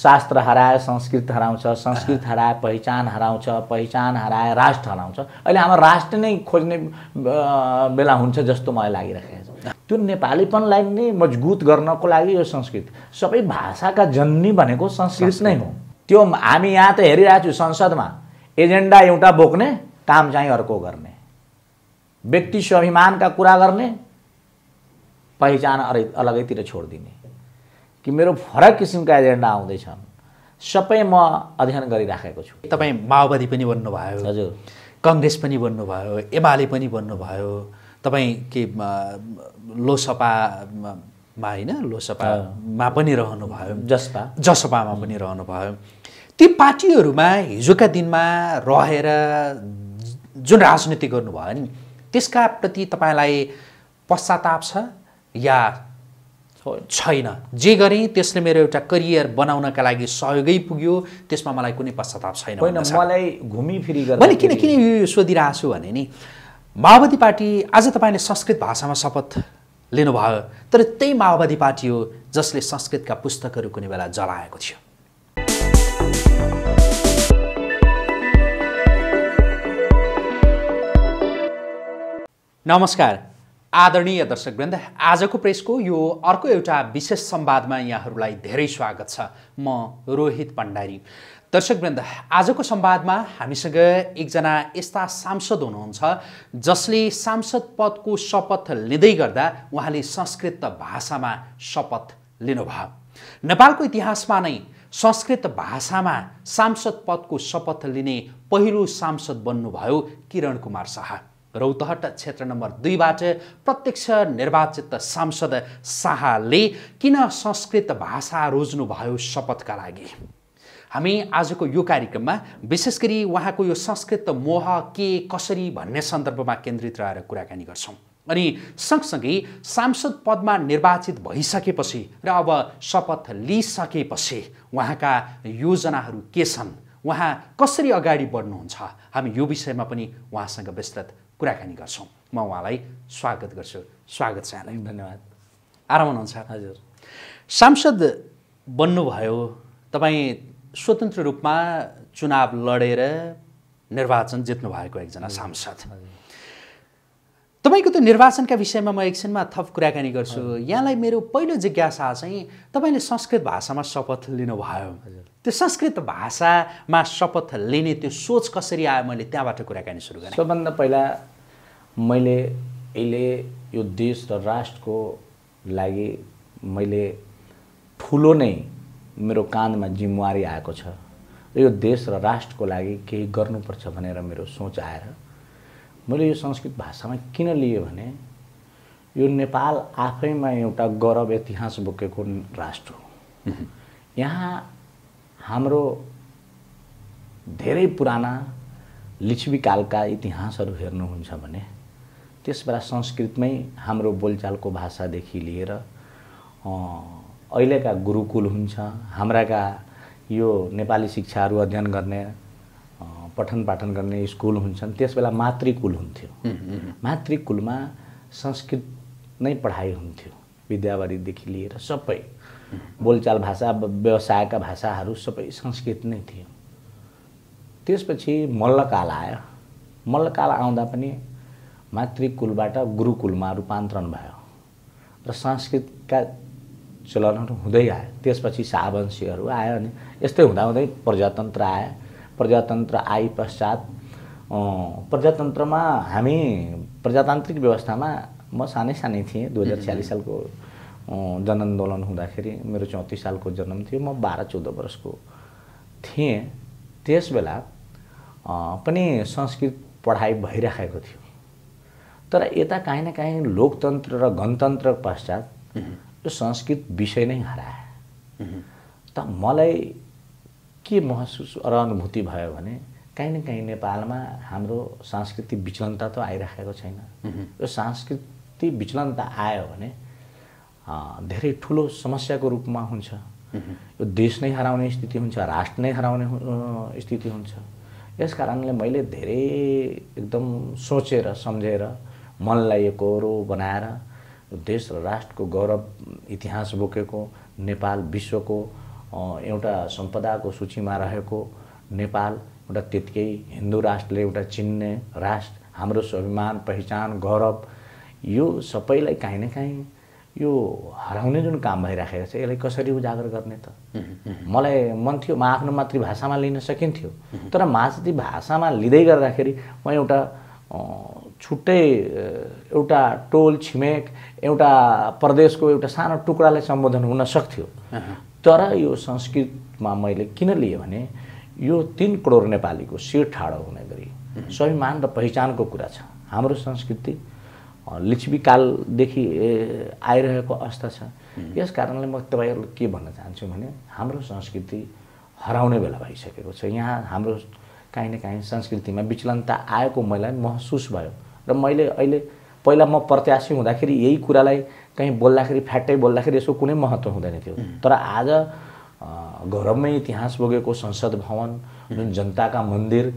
शास्त्र हरायो संस्कृत हराउँछ संस्कृत हराए पहिचान हराउँछ पहिचान हराए राष्ट्र हराउँछ अहिले हाम्रो राष्ट्र नै खोज्ने बेला हुन्छ जस्तो मलाई लागिरहेको छ त्यो नेपालीपनलाई नै मजबुत गर्नको लागि यो संस्कृत सबै भाषाका जन्नी भनेको संस्कृत नै हो त्यो हामी यहाँ त हेरिरहेको छु संसदमा एजेन्डा एउटा बोक्ने काम चाहिँ अर्को गर्ने व्यक्ति स्वाभिमानका कुरा गर्ने पहिचान अलगैतिर छोडिदिने कि मेरो फरक किसिमका एजेन्डा आउँदैछन् सबै म अध्ययन गरिराखेको छु तपाईँ माओवादी पनि बन्नुभयो हजुर कङ्ग्रेस पनि बन्नुभयो एमाले पनि बन्नुभयो तपाईँ के लोसपामा होइन लोकसभामा पनि रहनुभयो जसपा जसपामा पनि रहनुभयो ती पार्टीहरूमा हिजोका दिनमा रहेर जुन राजनीति गर्नुभयो नि त्यसका प्रति तपाईँलाई पश्चाताप छ या छैन जे गरेँ त्यसले मेरो एउटा करियर बनाउनका लागि सहयोगै पुग्यो त्यसमा मलाई कुनै पश्चाताप छैन होइन मलाई घुमिफिरी मैले किन किन यो सोधिरहेको छु भने नि माओवादी पार्टी आज तपाईँले संस्कृत भाषामा शपथ लिनुभयो तर त्यही माओवादी पार्टी हो जसले संस्कृतका पुस्तकहरू कुनै बेला जलाएको थियो नमस्कार आदरणीय दर्शकवृन्द आजको प्रेसको यो अर्को एउटा विशेष संवादमा यहाँहरूलाई धेरै स्वागत छ म रोहित भण्डारी दर्शकवृन्द आजको संवादमा हामीसँग एकजना यस्ता सांसद हुनुहुन्छ जसले सांसद पदको शपथ लिँदै गर्दा उहाँले संस्कृत भाषामा शपथ लिनुभयो नेपालको इतिहासमा नै संस्कृत भाषामा सांसद पदको शपथ लिने पहिलो सांसद बन्नुभयो किरण कुमार शाह रौतहट क्षेत्र नम्बर दुईबाट प्रत्यक्ष निर्वाचित सांसद शाहले किन संस्कृत भाषा रोज्नुभयो शपथका लागि हामी आजको यो कार्यक्रममा विशेष गरी उहाँको यो संस्कृत मोह के कसरी भन्ने सन्दर्भमा केन्द्रित रहेर कुराकानी गर्छौँ अनि सँगसँगै सांसद पदमा निर्वाचित भइसकेपछि र अब शपथ लिइसकेपछि उहाँका योजनाहरू के छन् उहाँ कसरी अगाडि बढ्नुहुन्छ हामी यो विषयमा पनि उहाँसँग विस्तृत कुराकानी गर्छौँ म उहाँलाई स्वागत गर्छु स्वागत छ यहाँलाई धन्यवाद आराम हुनुहुन्छ हजुर सांसद बन्नुभयो तपाईँ स्वतन्त्र रूपमा चुनाव लडेर निर्वाचन जित्नु भएको एकजना सांसद तपाईँको त्यो निर्वाचनका विषयमा म एकछिनमा थप कुराकानी गर्छु यहाँलाई मेरो पहिलो जिज्ञासा चाहिँ तपाईँले संस्कृत भाषामा शपथ लिनुभयो त्यो संस्कृत भाषामा शपथ लिने त्यो सोच कसरी आयो मैले त्यहाँबाट कुराकानी सुरु गरेँ सबभन्दा पहिला मैले अहिले यो देश र राष्ट्रको लागि मैले ठुलो नै मेरो काँधमा जिम्मेवारी आएको छ यो देश र राष्ट्रको लागि केही गर्नुपर्छ भनेर मेरो सोच आएर मैले यो संस्कृत भाषामा किन लिएँ भने यो नेपाल आफैमा एउटा गौरव इतिहास बोकेको राष्ट्र हो यहाँ हाम्रो धेरै पुराना लिच्छविकालका इतिहासहरू हेर्नुहुन्छ भने त्यसबाट संस्कृतमै हाम्रो बोलचालको भाषादेखि लिएर अहिलेका गुरुकुल हुन्छ हाम्राका यो नेपाली शिक्षाहरू अध्ययन गर्ने पठन पाठन गर्ने स्कुल हुन्छन् त्यसबेला मातृकुल हुन्थ्यो मातृकुलमा संस्कृत नै पढाइ हुन्थ्यो विद्यावारीदेखि लिएर सबै बोलचाल भाषा व्यवसायका भाषाहरू सबै संस्कृत नै थियो त्यसपछि मल्लकाल आयो मल्लकाल आउँदा पनि मातृकुलबाट गुरुकुलमा रूपान्तरण भयो र संस्कृतका चलनहरू हुँदै आयो त्यसपछि शाहवंशीहरू आयो अनि यस्तै हुँदाहुँदै प्रजातन्त्र आयो प्रजातन्त्र आए पश्चात प्रजातन्त्रमा हामी प्रजातान्त्रिक व्यवस्थामा म सानै सानै थिएँ दुई हजार छ्यालिस सालको जनआन्दोलन हुँदाखेरि मेरो चौतिस सालको जन्म थियो म बाह्र चौध वर्षको थिएँ त्यसबेला पनि संस्कृत पढाइ भइराखेको थियो तर यता काहीँ न काहीँ लोकतन्त्र र गणतन्त्र पश्चात यो संस्कृत विषय नै हराए त मलाई के महसुस र अनुभूति भयो भने काहीँ न काहीँ नेपालमा हाम्रो सांस्कृतिक विचलनता त आइराखेको छैन यो सांस्कृतिक विचलनता आयो भने धेरै ठुलो समस्याको रूपमा हुन्छ यो देश नै हराउने स्थिति हुन्छ राष्ट्र नै हराउने स्थिति हुन्छ यस कारणले मैले धेरै एकदम सोचेर सम्झेर मनलाई लागेको बनाएर देश र राष्ट्रको गौरव इतिहास बोकेको नेपाल विश्वको एउटा सम्पदाको सूचीमा रहेको नेपाल एउटा त्यत्तिकै हिन्दू राष्ट्रले एउटा चिन्ने राष्ट्र हाम्रो स्वाभिमान पहिचान गौरव यो सबैलाई काहीँ न काहीँ यो हराउने जुन काम भइराखेको छ यसलाई कसरी उजागर गर्ने त मलाई मन थियो म आफ्नो मातृभाषामा लिन सकिन्थ्यो तर मातृभाषामा लिँदै गर्दाखेरि म एउटा छुट्टै एउटा टोल छिमेक एउटा प्रदेशको एउटा सानो टुक्रालाई सम्बोधन हुन सक्थ्यो तर यो संस्कृतमा मैले किन लिएँ भने यो तिन करोड नेपालीको शिर ठाडो हुने गरी स्वाभिमान र पहिचानको कुरा छ हाम्रो संस्कृति कालदेखि आइरहेको अवस्था छ यस कारणले म तपाईँहरूलाई के भन्न चाहन्छु भने हाम्रो संस्कृति हराउने बेला भइसकेको छ यहाँ हाम्रो काहीँ न काहीँ संस्कृतिमा विचलनता आएको मलाई महसुस भयो र मैले अहिले पहिला म प्रत्याशी हुँदाखेरि यही कुरालाई कहीँ बोल्दाखेरि फ्याट्टै बोल्दाखेरि यसको कुनै महत्त्व हुँदैन थियो तर आज गौरवमै इतिहास बोकेको संसद भवन जुन जनताका मन्दिर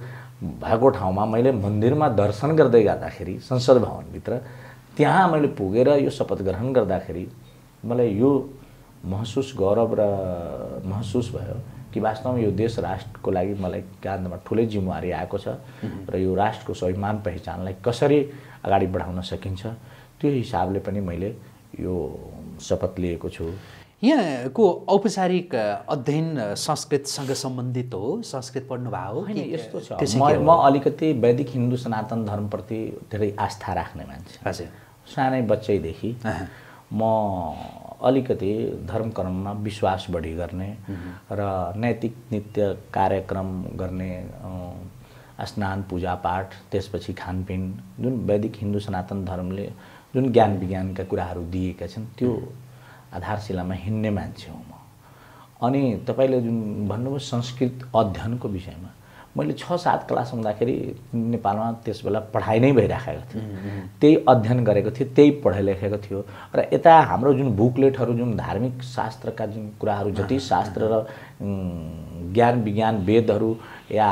भएको ठाउँमा मैले मन्दिरमा दर्शन गर्दै गर्दाखेरि संसद भवनभित्र त्यहाँ मैले पुगेर यो शपथ ग्रहण गर्दाखेरि मलाई यो महसुस गौरव र महसुस भयो कि वास्तवमा यो देश राष्ट्रको लागि मलाई कान्धमा ठुलै जिम्मेवारी आएको छ र यो राष्ट्रको स्वाभिमान पहिचानलाई कसरी अगाडि बढाउन सकिन्छ त्यो हिसाबले पनि मैले यो शपथ लिएको छु यहाँको औपचारिक अध्ययन संस्कृतसँग सम्बन्धित हो संस्कृत पढ्नुभएको होइन यस्तो छ म अलिकति वैदिक हिन्दू सनातन धर्मप्रति धेरै आस्था राख्ने मान्छे हजुर सानै बच्चैदेखि म अलिकति धर्म कर्ममा विश्वास बढी गर्ने र नैतिक नित्य कार्यक्रम गर्ने स्नान पूजापाठ त्यसपछि खानपिन जुन वैदिक हिन्दू सनातन धर्मले जुन ज्ञान विज्ञानका कुराहरू दिएका छन् त्यो आधारशिलामा हिँड्ने मान्छे हो म अनि तपाईँले जुन भन्नुभयो संस्कृत अध्ययनको विषयमा मैले छ सात क्लास हुँदाखेरि नेपालमा त्यस बेला पढाइ नै भइराखेको थियो त्यही अध्ययन गरेको थियो त्यही पढाइ लेखेको थियो र यता हाम्रो जुन बुकलेटहरू जुन धार्मिक शास्त्रका जुन कुराहरू जति शास्त्र र ज्ञान विज्ञान वेदहरू या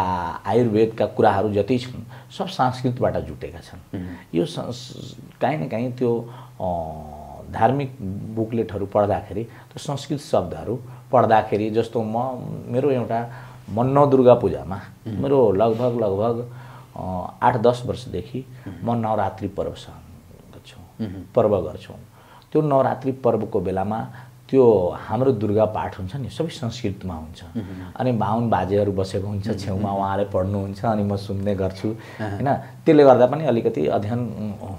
आयुर्वेदका कुराहरू जति छन् सब संस्कृतबाट जुटेका छन् यो काहीँ न काहीँ त्यो धार्मिक बुकलेटहरू पढ्दाखेरि त्यो संस्कृत शब्दहरू पढ्दाखेरि जस्तो म मेरो एउटा मन्न दुर्गा पूजामा मेरो लगभग लगभग आठ दस वर्षदेखि म नवरात्रि पर्वसँग गर्छु पर्व गर्छौँ त्यो नवरात्रि पर्वको बेलामा त्यो हाम्रो दुर्गा पाठ हुन्छ नि सबै संस्कृतमा हुन्छ अनि बाहुन बाजेहरू बसेको हुन्छ छेउमा उहाँले पढ्नुहुन्छ अनि म सुन्ने गर्छु होइन त्यसले गर्दा पनि अलिकति अध्ययन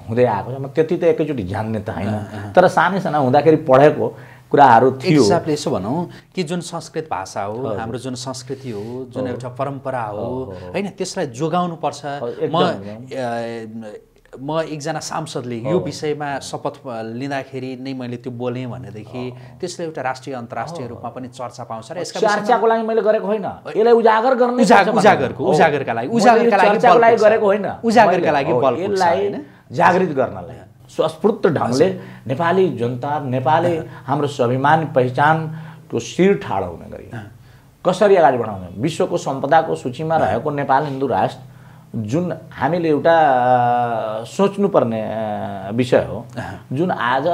हुँदै आएको छ म त्यति त एकैचोटि जान्ने त होइन तर सानै साना हुँदाखेरि पढेको कुराहरू थियो हिसाबले यसो भनौँ कि जुन संस्कृत भाषा हो हाम्रो जुन संस्कृति हो जुन एउटा परम्परा हो होइन त्यसलाई जोगाउनु पर्छ म म एकजना सांसदले यो विषयमा शपथ लिँदाखेरि नै मैले त्यो बोलेँ भनेदेखि त्यसले एउटा राष्ट्रिय अन्तर्राष्ट्रिय रूपमा पनि चर्चा पाउँछ र यसका चर्चाको लागि मैले गरेको होइन यसलाई उजागर गर्ने उजागरको उजागरका लागि उजागरका लागि गरेको होइन उजागरका लागि यसलाई जागृत गर्नलाई स्वस्फूर्त ढङ्गले नेपाली जनता नेपाली हाम्रो स्वाभिमान पहिचानको शिर ठाडो हुने गरी कसरी अगाडि बढाउने विश्वको सम्पदाको सूचीमा रहेको नेपाल हिन्दू राष्ट्र जुन हामीले एउटा सोच्नुपर्ने विषय हो जुन आज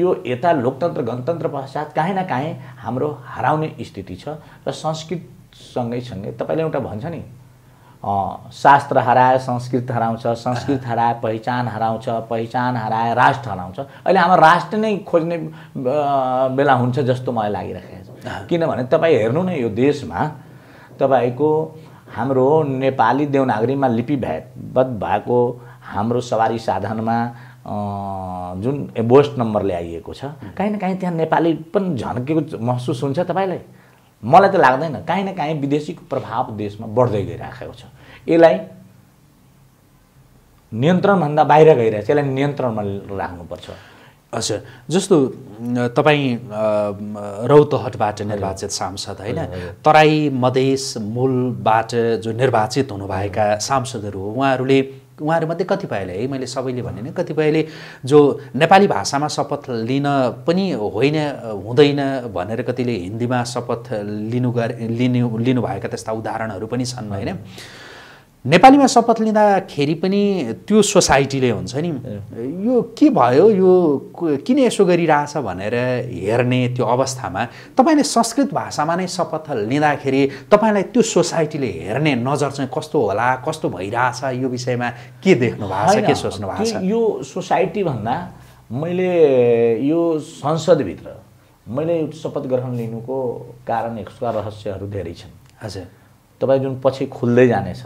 यो यता लोकतन्त्र गणतन्त्र पश्चात काहीँ न काहीँ हाम्रो हराउने स्थिति छ र संस्कृतसँगै सँगै तपाईँले एउटा भन्छ नि शास्त्र हरायो संस्कृत हराउँछ संस्कृत हरायो पहिचान हराउँछ पहिचान हराए राष्ट्र हराउँछ अहिले हाम्रो राष्ट्र नै खोज्ने बेला हुन्छ जस्तो मलाई लागिरहेको छ किनभने तपाईँ हेर्नु न यो देशमा तपाईँको हाम्रो नेपाली देवनागरीमा लिपि लिपिभेदबद्ध भएको हाम्रो सवारी साधनमा जुन एबोस्ट नम्बर ल्याइएको छ काहीँ न काहीँ त्यहाँ नेपाली पनि झन्केको महसुस हुन्छ तपाईँलाई मलाई त लाग्दैन काहीँ न काहीँ विदेशीको प्रभाव देशमा बढ्दै गइराखेको छ यसलाई नियन्त्रणभन्दा बाहिर गइरहेको छ यसलाई नियन्त्रणमा राख्नुपर्छ हजुर जस्तो तपाईँ रौतहटबाट निर्वाचित सांसद होइन तराई मधेस मूलबाट जो निर्वाचित हुनुभएका सांसदहरू हो उहाँहरूले उहाँहरूमध्ये कतिपयले है मैले सबैले भने कतिपयले जो नेपाली भाषामा शपथ लिन पनि होइन हुँदैन भनेर कतिले हिन्दीमा शपथ लिनु गरे लिनु लिनुभएका त्यस्ता उदाहरणहरू पनि छन् होइन नेपालीमा शपथ लिँदाखेरि पनि त्यो सोसाइटीले हुन्छ नि यो के भयो यो किन यसो गरिरहेछ भनेर हेर्ने त्यो अवस्थामा तपाईँले संस्कृत भाषामा नै शपथ लिँदाखेरि तपाईँलाई त्यो सोसाइटीले हेर्ने नजर चाहिँ कस्तो होला कस्तो भइरहेछ यो विषयमा के देख्नु भएको छ के सोच्नु भएको छ यो सोसाइटीभन्दा मैले यो संसदभित्र मैले शपथ ग्रहण लिनुको कारण यसका रहस्यहरू धेरै छन् हजुर तपाईँ जुन पछि खुल्दै जानेछ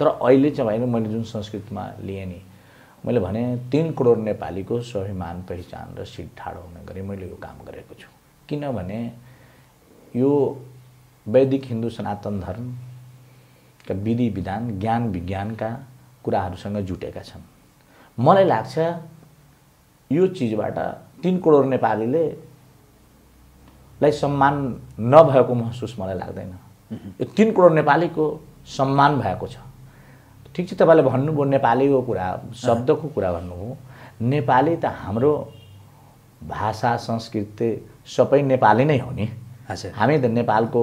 तर अहिले चाहिँ भएन मैले जुन संस्कृतमा लिएँ नि मैले भने तिन करोड नेपालीको स्वाभिमान पहिचान र सिट ठाडो हुने गरी मैले यो काम गरेको छु किनभने यो वैदिक हिन्दू सनातन धर्मका विधि विधान ज्ञान विज्ञानका कुराहरूसँग जुटेका छन् मलाई लाग्छ यो चिजबाट तिन करोड नेपालीले लाई सम्मान नभएको महसुस मलाई लाग्दैन यो तिन करोड नेपालीको सम्मान भएको छ ठिक छ तपाईँले भन्नुभयो नेपालीको कुरा शब्दको कुरा भन्नुभयो नेपाली त हाम्रो भाषा संस्कृति सबै नेपाली नै हो नि हामी त नेपालको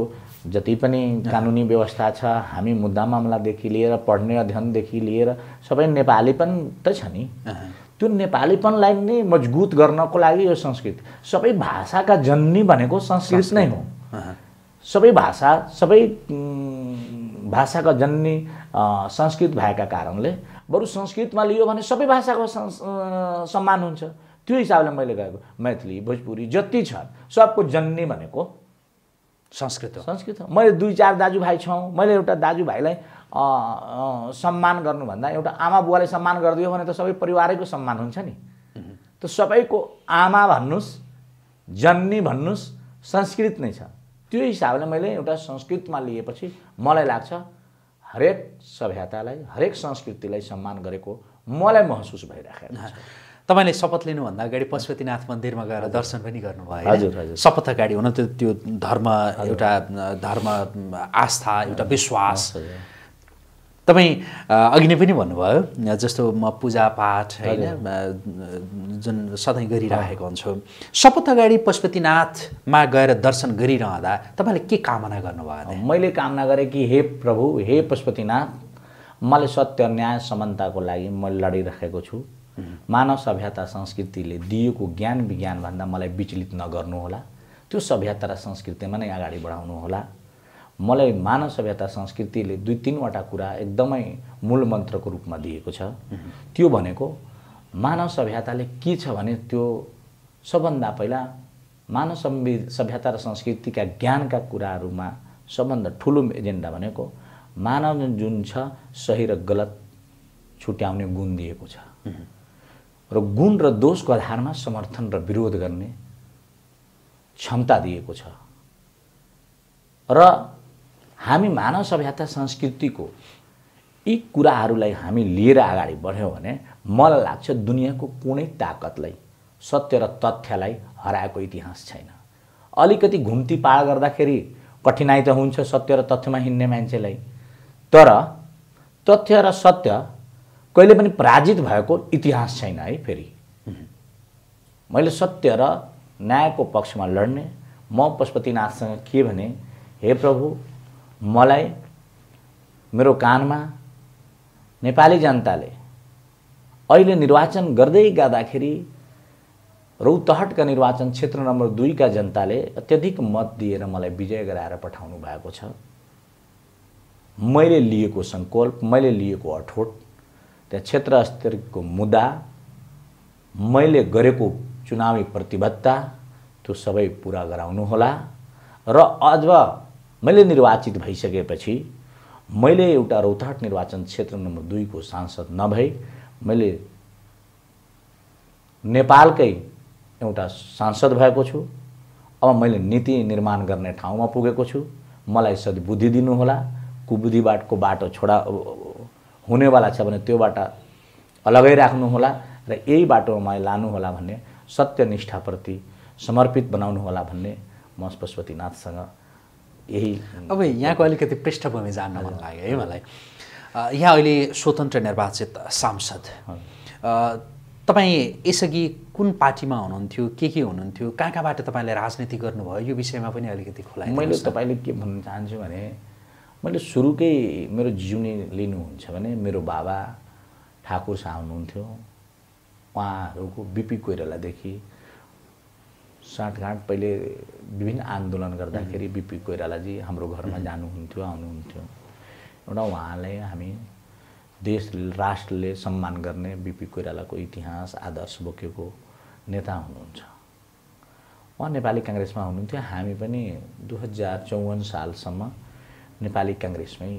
जति पनि कानुनी व्यवस्था छ हामी मुद्दा मामलादेखि लिएर पढ्ने अध्ययनदेखि लिएर सबै नेपाली नेपालीपन त छ नि त्यो नेपालीपनलाई नै मजबुत गर्नको लागि यो संस्कृति सबै भाषाका जन्नी भनेको संस्कृत नै हो सबै भाषा सबै भाषाका जन्ने संस्कृत भएका कारणले बरु संस्कृतमा लियो भने सबै भाषाको सम्मान हुन्छ त्यो हिसाबले मैले गएको मैथिली भोजपुरी जति छन् सबको जन्ने भनेको संस्कृत हो संस्कृत मैले दुई चार दाजुभाइ छौँ मैले एउटा दाजुभाइलाई सम्मान गर्नुभन्दा एउटा आमा बुवाले सम्मान गरिदियो भने त सबै परिवारैको सम्मान हुन्छ नि त सबैको आमा भन्नुहोस् जन्नी भन्नुहोस् संस्कृत नै छ त्यो हिसाबले मैले एउटा संस्कृतमा लिएपछि मलाई लाग्छ हरेक सभ्यतालाई हरेक संस्कृतिलाई सम्मान गरेको मलाई महसुस भइराखेको छ तपाईँले शपथ लिनुभन्दा अगाडि पशुपतिनाथ मन्दिरमा गएर दर्शन पनि गर्नुभयो हजुर हजुर शपथ अगाडि हुन त त्यो धर्म एउटा धर्म आस्था एउटा विश्वास तपाईँ अघि नै पनि भन्नुभयो जस्तो म पूजापाठ होइन जुन सधैँ गरिरहेको हुन्छु शपथ अगाडि पशुपतिनाथमा गएर दर्शन गरिरहँदा तपाईँले के कामना गर्नुभयो मैले कामना गरेँ कि हे प्रभु हे पशुपतिनाथ मैले सत्य न्याय समानताको लागि मैले लडिराखेको छु मानव सभ्यता संस्कृतिले दिएको ज्ञान विज्ञानभन्दा मलाई विचलित नगर्नुहोला त्यो सभ्यता र संस्कृतिमा नै अगाडि बढाउनुहोला मलाई मानव सभ्यता संस्कृतिले दुई तिनवटा कुरा एकदमै मूल मन्त्रको रूपमा दिएको छ त्यो भनेको मानव सभ्यताले के छ भने त्यो सबभन्दा पहिला मानव सम्वि सभ्यता र संस्कृतिका ज्ञानका कुराहरूमा सबभन्दा ठुलो एजेन्डा भनेको मानव जुन छ सही र गलत छुट्याउने गुण दिएको छ र गुण र दोषको आधारमा समर्थन र विरोध गर्ने क्षमता दिएको छ र हामी मानव सभ्यता संस्कृतिको यी कुराहरूलाई हामी लिएर अगाडि बढ्यौँ भने मलाई लाग्छ दुनियाँको कुनै ताकतलाई सत्य र तथ्यलाई हराएको इतिहास छैन अलिकति घुम्ती पार गर्दाखेरि कठिनाइ त हुन्छ सत्य र तथ्यमा हिँड्ने मान्छेलाई तर तथ्य र सत्य कहिले पनि पराजित भएको इतिहास छैन है फेरि मैले सत्य र न्यायको पक्षमा लड्ने म पशुपतिनाथसँग के भने हे प्रभु मलाई मेरो कानमा नेपाली जनताले अहिले निर्वाचन गर्दै गर्दाखेरि रौतहटका निर्वाचन क्षेत्र नम्बर दुईका जनताले अत्यधिक मत दिएर मलाई विजय गराएर पठाउनु भएको छ मैले लिएको सङ्कल्प मैले लिएको अठोट त्यहाँ क्षेत्र स्तरको मुद्दा मैले गरेको चुनावी प्रतिबद्धता त्यो सबै पुरा गराउनुहोला र अझ मैले निर्वाचित भइसकेपछि मैले एउटा रौतहट निर्वाचन क्षेत्र नम्बर दुईको सांसद नभई मैले नेपालकै एउटा सांसद भएको छु अब मैले नीति निर्माण गर्ने ठाउँमा पुगेको छु मलाई सद्बुद्धि दिनुहोला कुबुद्धिबाटको बाटो छोडा हुनेवाला छ भने त्यो बाटो अलगै राख्नुहोला र यही बाटोमा मलाई लानुहोला भन्ने सत्यनिष्ठाप्रति समर्पित बनाउनुहोला भन्ने म पशुपतिनाथसँग यही अब यहाँको अलिकति पृष्ठभूमि जान्न मन लाग्यो है मलाई यहाँ अहिले स्वतन्त्र निर्वाचित सांसद तपाईँ यसअघि कुन पार्टीमा हुनुहुन्थ्यो के के हुनुहुन्थ्यो कहाँ कहाँबाट तपाईँले राजनीति गर्नुभयो यो विषयमा पनि अलिकति खुला मैले तपाईँले के भन्न चाहन्छु भने मैले सुरुकै मेरो जिउने लिनुहुन्छ भने मेरो बाबा ठाकुर शाह हुनुहुन्थ्यो उहाँहरूको बिपी कोइरालादेखि साँठगाँठ पहिले विभिन्न आन्दोलन गर्दाखेरि बिपी कोइरालाजी हाम्रो घरमा जानुहुन्थ्यो आउनुहुन्थ्यो एउटा उहाँलाई हामी देश राष्ट्रले सम्मान गर्ने बिपी कोइरालाको इतिहास आदर्श बोकेको नेता हुनुहुन्छ उहाँ नेपाली काङ्ग्रेसमा हुनुहुन्थ्यो हामी पनि दुई हजार चौवन्न सालसम्म नेपाली काङ्ग्रेसमै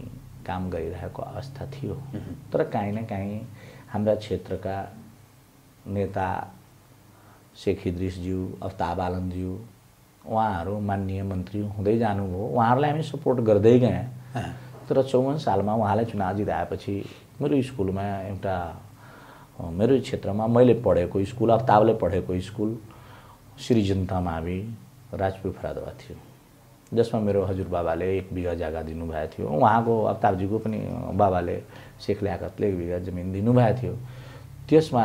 काम गरिरहेको अवस्था थियो तर काहीँ न काहीँ हाम्रा क्षेत्रका नेता शेख इद्रिसज्यू अफ्ताब आलमज्यू उहाँहरू माननीय मन्त्री हुँदै जानुभयो उहाँहरूलाई हामी सपोर्ट गर्दै गएँ तर चौवन सालमा उहाँलाई चुनाव जिताएपछि मेरो स्कुलमा एउटा मेरो क्षेत्रमा मैले पढेको स्कुल अफ्ताबले पढेको स्कुल श्री मावि राजपुर फरादवा थियो जसमा मेरो हजुरबाबाले एक बिघा जग्गा दिनुभएको थियो उहाँको अफ्ताबजीको पनि बाबाले शेख ल्याकतले एक बिघा जमिन दिनुभएको थियो त्यसमा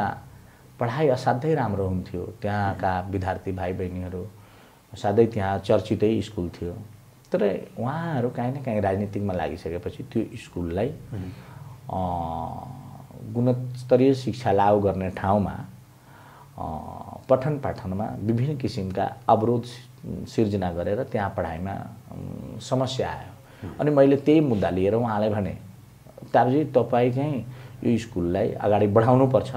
पढाइ असाध्यै राम्रो हुन्थ्यो त्यहाँका विद्यार्थी भाइ बहिनीहरू साधै त्यहाँ चर्चितै स्कुल थियो तर उहाँहरू काहीँ न काहीँ राजनीतिमा लागिसकेपछि त्यो स्कुललाई गुणस्तरीय शिक्षा लागु गर्ने ठाउँमा पठन पाठनमा विभिन्न किसिमका अवरोध सिर्जना गरेर त्यहाँ पढाइमा समस्या आयो अनि मैले त्यही मुद्दा लिएर उहाँलाई भने तापजी तपाईँ चाहिँ यो स्कुललाई अगाडि बढाउनु पर्छ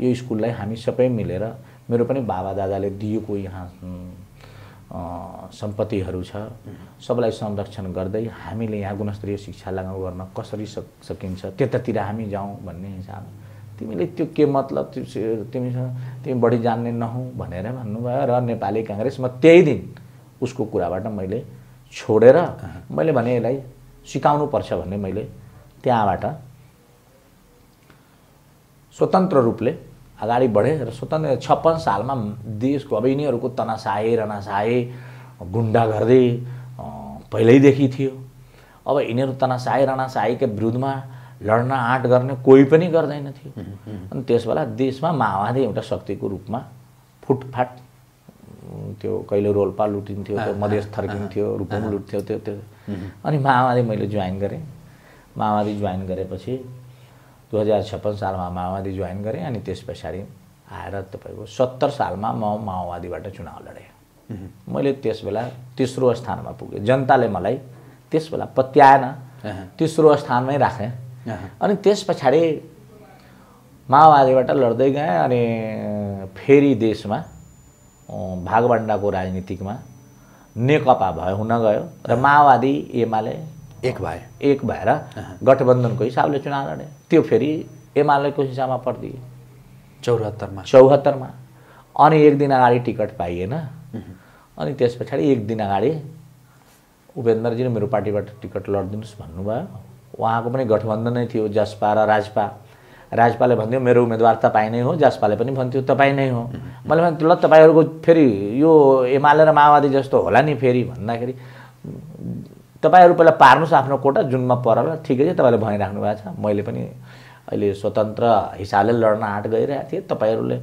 यो स्कुललाई हामी सबै मिलेर मेरो पनि बाबा दादाले दिएको यहाँ सम्पत्तिहरू छ सबलाई संरक्षण गर्दै हामीले यहाँ गुणस्तरीय शिक्षा लागू गर्न कसरी सक सकिन्छ त्यतातिर हामी जाउँ भन्ने हिसाब तिमीले त्यो के मतलब तिमीसँग तिमी बढी जान्ने नहौ भनेर भन्नुभयो र नेपाली काङ्ग्रेसमा त्यही दिन उसको कुराबाट मैले छोडेर मैले भने यसलाई सिकाउनु पर्छ भन्ने मैले त्यहाँबाट स्वतन्त्र रूपले अगाडि बढेँ र स्वतन्त्र छप्पन्न सालमा देशको अब यिनीहरूको तनासाए रनासाए गुन्डा गर्दै पहिल्यैदेखि थियो अब यिनीहरू तनासाए रनासाएका विरुद्धमा लड्न आँट गर्ने कोही पनि गर्दैन थियो अनि त्यस त्यसबेला देशमा माओवादी एउटा शक्तिको रूपमा फुटफाट त्यो कहिले रोल्पा लुटिन्थ्यो त्यो मधेस थर्किन्थ्यो रुकुम लुट्थ्यो त्यो त्यो अनि माओवादी मैले जोइन गरेँ माओवादी जोइन गरेपछि दुई हजार छप्पन्न सालमा माओवादी जोइन गरेँ अनि त्यस पछाडि आएर तपाईँको सत्तर सालमा म माओवादीबाट चुनाव लडेँ मैले त्यसबेला तेस्रो स्थानमा पुगेँ जनताले मलाई त्यसबेला पत्याएन तेस्रो स्थानमै राखेँ अनि त्यस पछाडि माओवादीबाट लड्दै गएँ अनि फेरि देशमा भागभन्डाको राजनीतिमा नेकपा भयो हुन गयो र माओवादी एमाले एक भए एक भएर गठबन्धनको हिसाबले चुनाव लडे त्यो फेरि एमालेको हिसाबमा परिदिए चौहत्तरमा चौहत्तरमा अनि एक दिन अगाडि टिकट पाइएन अनि त्यस पछाडि एक दिन अगाडि उपेन्द्रजीले मेरो पार्टीबाट टिकट लडिदिनुहोस् भन्नुभयो उहाँको पनि गठबन्धन नै थियो जसपा र राजपा राजपाले भन्थ्यो मेरो उम्मेदवार तपाईँ नै हो जसपाले पनि भन्थ्यो तपाईँ नै हो मैले भन्थ्यो ल तपाईँहरूको फेरि यो एमाले र माओवादी जस्तो होला नि फेरि भन्दाखेरि तपाईँहरू पहिला पार्नुहोस् आफ्नो कोटा जुनमा परल ठिकै छ तपाईँले भनिराख्नु भएको छ मैले पनि अहिले स्वतन्त्र हिसाबले लड्न आँट गइरहेको थिएँ तपाईँहरूले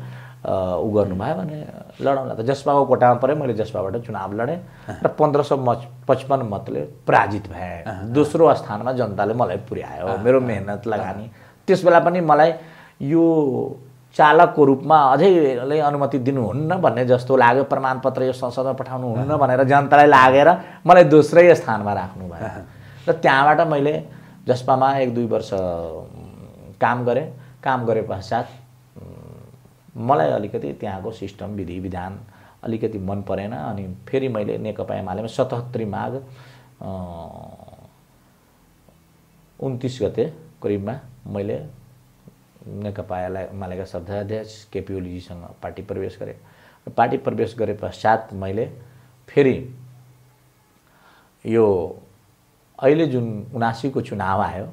ऊ गर्नुभयो भने लडाउँला त जसपाको कोटामा परेँ मैले जसपाबाट चुनाव लडेँ र पन्ध्र सौ मच पचपन्न मतले पराजित भएँ दोस्रो स्थानमा जनताले मलाई पुर्यायो मेरो मेहनत लगानी त्यस बेला पनि मलाई यो चालकको रूपमा अझैले अनुमति दिनुहुन्न भन्ने जस्तो लाग्यो प्रमाणपत्र यो संसदमा पठाउनु हुन्न भनेर जनतालाई लागेर मलाई दोस्रै स्थानमा राख्नु भयो र त्यहाँबाट मैले जसपामा एक दुई वर्ष काम गरेँ काम गरे पश्चात मलाई अलिकति त्यहाँको सिस्टम विधि विधान अलिकति मन परेन अनि फेरि मैले नेकपा एमालेमा सतहत्तरी माघ उन्तिस गते करिबमा मैले नेकपालाई एमालेका शब्दाध्यक्ष केपी ओलीजीसँग पार्टी प्रवेश गरेँ पार्टी प्रवेश गरे पश्चात मैले फेरि यो अहिले जुन उनासीको चुनाव आयो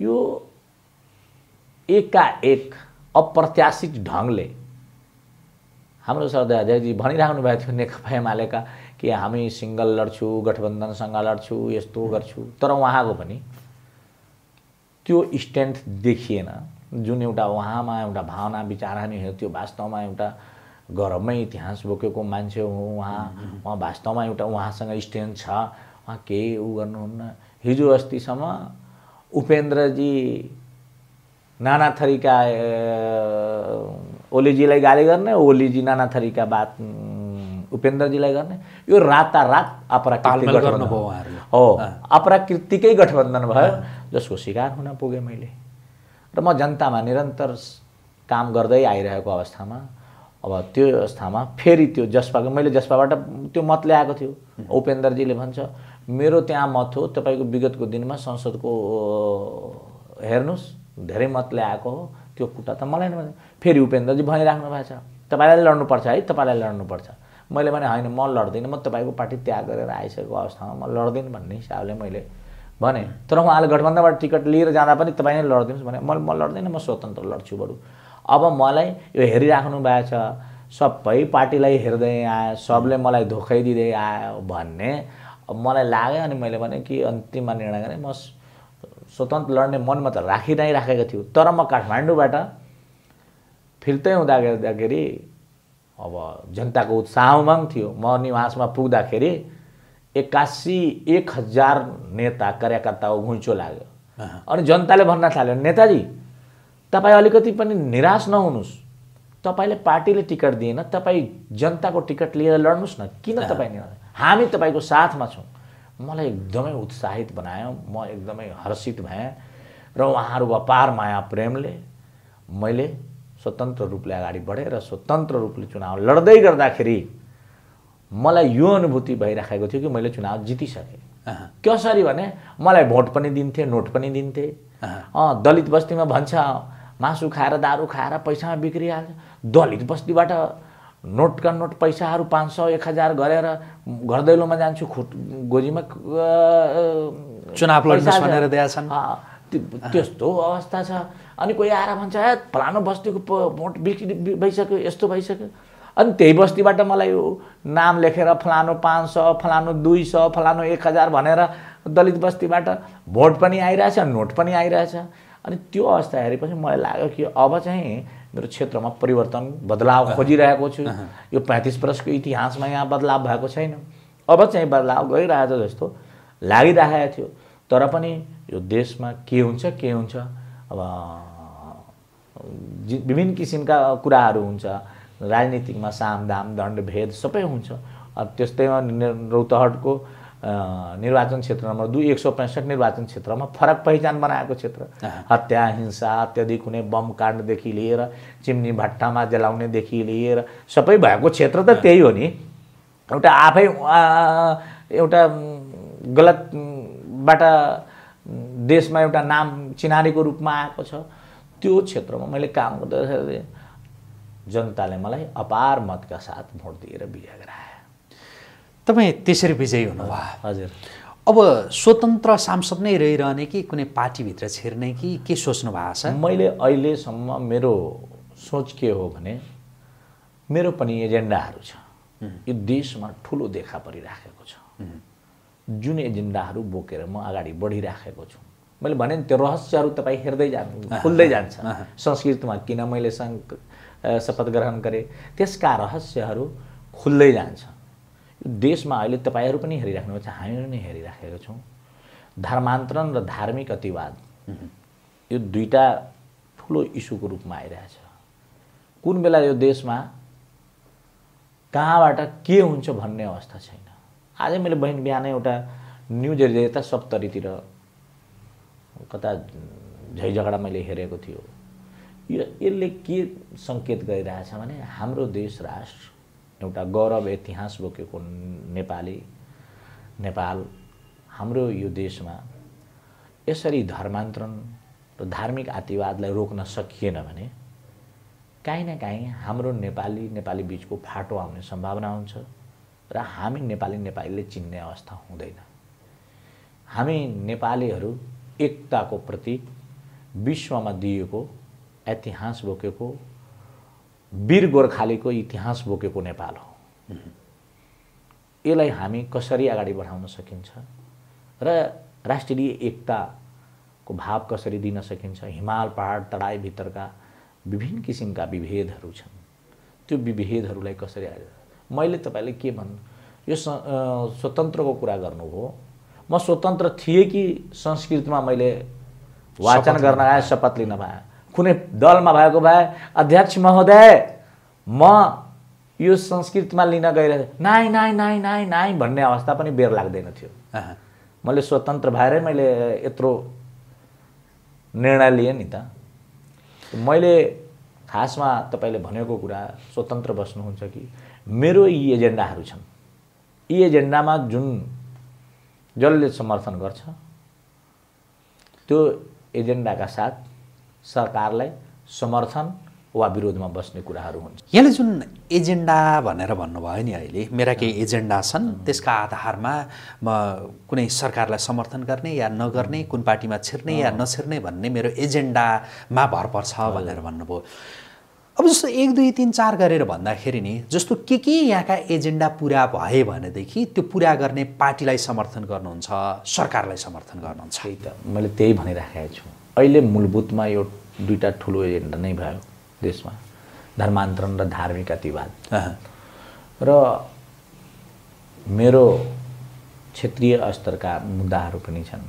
यो एकाएक अप्रत्याशित ढङ्गले हाम्रो अध्यक्षजी भनिराख्नु भएको थियो नेकपा एमालेका कि हामी सिङ्गल लड्छु गठबन्धनसँग लड्छु यस्तो गर्छु तर उहाँको पनि त्यो स्ट्रेन्थ देखिएन जुन एउटा उहाँमा एउटा भावना विचार नै हो त्यो वास्तवमा एउटा गरमै इतिहास बोकेको मान्छे हो उहाँ उहाँ वास्तवमा एउटा उहाँसँग स्ट्यान्ड छ उहाँ केही ऊ गर्नुहुन्न हिजो अस्तिसम्म उपेन्द्रजी नाना थरीका ओलीजीलाई गाली गर्ने ओलीजी नाना थरीका बात उपेन्द्रजीलाई गर्ने यो रातारात अपराकृतिक गठबन्धन हो अपराकृतिकै गठबन्धन भयो जसको शिकार हुन पुगेँ मैले र म जनतामा निरन्तर काम गर्दै आइरहेको अवस्थामा अब त्यो अवस्थामा फेरि त्यो जसपाको मैले जसपाबाट त्यो मत ल्याएको थियो उपेन्द्रजीले भन्छ मेरो त्यहाँ मत हो तपाईँको विगतको दिनमा संसदको हेर्नुहोस् धेरै मत ल्याएको हो त्यो कुटा त मलाई नै फेरि उपेन्द्रजी भनिराख्नु भएको छ तपाईँलाई लड्नुपर्छ है तपाईँलाई लड्नुपर्छ मैले भने होइन म लड्दिनँ म तपाईँको पार्टी त्याग गरेर आइसकेको अवस्थामा म लड्दिनँ भन्ने हिसाबले मैले भने तर उहाँले गठबन्धनबाट टिकट लिएर जाँदा पनि तपाईँ नै लडिदिनुहोस् भने म म लड्दैन म स्वतन्त्र लड्छु बरु अब मलाई यो हेरिराख्नु भएको छ सबै पार्टीलाई हेर्दै आयो सबले मलाई धोकै दिँदै आयो भन्ने मलाई लाग्यो अनि मैले भने कि अन्तिममा निर्णय गरेँ म स्वतन्त्र लड्ने मनमा त राखि नै राखेको थियो तर म काठमाडौँबाट फिर्तै हुँदा गर्दाखेरि अब जनताको उत्साह पनि थियो म निवासमा पुग्दाखेरि एक्कासी एक हजार नेता कार्यकर्ताको घुइँचो लाग्यो अनि जनताले भन्न थाल्यो नेताजी तपाईँ अलिकति पनि निराश नहुनुहोस् तपाईँले पार्टीले टिकट दिएन तपाईँ जनताको टिकट लिएर लड्नुहोस् न किन तपाईँ हामी तपाईँको साथमा छौँ मलाई एकदमै उत्साहित बनायो म एकदमै हर्षित भएँ र उहाँहरूको अपार माया प्रेमले मैले स्वतन्त्र रूपले अगाडि बढेँ र स्वतन्त्र रूपले चुनाव लड्दै गर्दाखेरि मलाई यो अनुभूति भइराखेको थियो कि मैले चुनाव जितिसकेँ कसरी भने मलाई भोट पनि दिन्थे नोट पनि दिन्थे दलित बस्तीमा भन्छ मासु खाएर दारू खाएर पैसामा बिक्री बिग्रिहाल्छ दलित बस्तीबाट नोटका नोट पैसाहरू पाँच सौ एक हजार गरेर घर दैलोमा जान्छु खुट गोजीमा चुनाव छन् त्यस्तो अवस्था छ अनि कोही आएर भन्छ फलानु बस्तीको भोट बिक्री भइसक्यो यस्तो भइसक्यो अनि त्यही बस्तीबाट मलाई यो नाम लेखेर फलानु पाँच सय फलानु दुई सय फलानु एक हजार भनेर दलित बस्तीबाट भोट पनि आइरहेछ नोट पनि आइरहेछ अनि त्यो अवस्था हेरेपछि मलाई लाग्यो कि अब चाहिँ मेरो क्षेत्रमा परिवर्तन बदलाव खोजिरहेको छु यो पैँतिस वर्षको इतिहासमा यहाँ बदलाव भएको छैन अब चाहिँ बदलाव गइरहेछ जस्तो लागिरहेको थियो तर पनि यो देशमा के हुन्छ के हुन्छ अब विभिन्न किसिमका कुराहरू हुन्छ राजनीतिकमा दण्ड भेद सबै हुन्छ त्यस्तैमा रौतहटको निर्वाचन क्षेत्र नम्बर दुई एक सौ पैँसठ निर्वाचन क्षेत्रमा फरक पहिचान बनाएको क्षेत्र हत्या हिंसा अत्याधिक कुनै बम काण्डदेखि लिएर चिम्नी भट्टामा जलाउनेदेखि लिएर सबै भएको क्षेत्र त त्यही हो नि एउटा आफै एउटा गलतबाट देशमा एउटा नाम चिनारीको रूपमा आएको छ त्यो क्षेत्रमा मैले काम गर्दै जनताले मलाई अपार मतका साथ भोट दिएर विजय गराए तपाईँ त्यसरी विजयी हुनुभयो हजुर अब स्वतन्त्र सांसद नै रहिरहने कि कुनै पार्टीभित्र छिर्ने कि के सोच्नु भएको छ मैले अहिलेसम्म मेरो सोच के हो भने मेरो पनि एजेन्डाहरू छ यो देशमा ठुलो देखा परिराखेको छ जुन एजेन्डाहरू बोकेर म अगाडि बढिराखेको छु मैले भने नि त्यो रहस्यहरू तपाईँ हेर्दै जानु खुल्दै जान्छ संस्कृतमा किन मैले सङ्घ शपथ ग्रहण गरे त्यसका रहस्यहरू खुल्दै जान्छ देशमा अहिले तपाईँहरू पनि छ हामीहरू नै हेरिराखेको छौँ धर्मान्तरण र धार्मिक अतिवाद यो दुईवटा ठुलो इस्युको रूपमा आइरहेछ कुन बेला यो देशमा कहाँबाट के हुन्छ भन्ने अवस्था छैन आज मैले बहिनी बिहान एउटा न्युज हेरिदिएँ यता सप्तरीतिर कता झै झगडा मैले हेरेको थियो यो यसले के सङ्केत गरिरहेछ भने हाम्रो देश राष्ट्र एउटा गौरव इतिहास बोकेको नेपाली नेपाल हाम्रो यो देशमा यसरी धर्मान्तरण र धार्मिक आतिवादलाई रोक्न सकिएन भने काहीँ न काहीँ हाम्रो नेपाली नेपाली बिचको फाटो आउने सम्भावना हुन्छ र हामी नेपाली नेपालीले चिन्ने अवस्था हुँदैन हामी नेपालीहरू एकताको प्रतीक विश्वमा दिएको इतिहास बोकेको वीर गोर्खालीको इतिहास बोकेको नेपाल हो यसलाई हामी कसरी अगाडि बढाउन सकिन्छ र राष्ट्रिय एकताको भाव कसरी दिन सकिन्छ हिमाल पहाड तराईभित्रका विभिन्न किसिमका विभेदहरू छन् त्यो विभेदहरूलाई कसरी मैले तपाईँले के भन्नु यो स्वतन्त्रको कुरा गर्नुभयो म स्वतन्त्र थिएँ कि संस्कृतमा मैले वाचन गर्न आएँ शपथ लिन पाएँ कुनै दलमा भएको भए अध्यक्ष महोदय म यो संस्कृतमा लिन गइरहेको नाइ नाइ नाइ नाइ नाइ भन्ने अवस्था पनि बेर लाग्दैन थियो मैले स्वतन्त्र भएरै मैले यत्रो निर्णय लिएँ नि त मैले खासमा तपाईँले भनेको कुरा स्वतन्त्र बस्नुहुन्छ कि मेरो यी एजेन्डाहरू छन् यी एजेन्डामा जुन जसले समर्थन गर्छ त्यो एजेन्डाका साथ सरकारलाई समर्थन वा विरोधमा बस्ने कुराहरू हुन्छ यहाँले जुन एजेन्डा भनेर भन्नुभयो नि अहिले मेरा केही एजेन्डा छन् त्यसका आधारमा म कुनै सरकारलाई समर्थन गर्ने या नगर्ने कुन पार्टीमा छिर्ने या नछिर्ने भन्ने मेरो एजेन्डामा भर पर्छ भनेर भन्नुभयो अब जस्तो एक दुई तिन चार गरेर भन्दाखेरि नि जस्तो के के यहाँका एजेन्डा पुरा भए भनेदेखि त्यो पुरा गर्ने पार्टीलाई समर्थन गर्नुहुन्छ सरकारलाई समर्थन गर्नुहुन्छ त मैले त्यही भनिराखेको छु अहिले मूलभूतमा यो दुईवटा ठुलो एजेन्डा नै भयो देशमा धर्मान्तरण र धार्मिक अतिवाद र मेरो क्षेत्रीय स्तरका मुद्दाहरू पनि छन्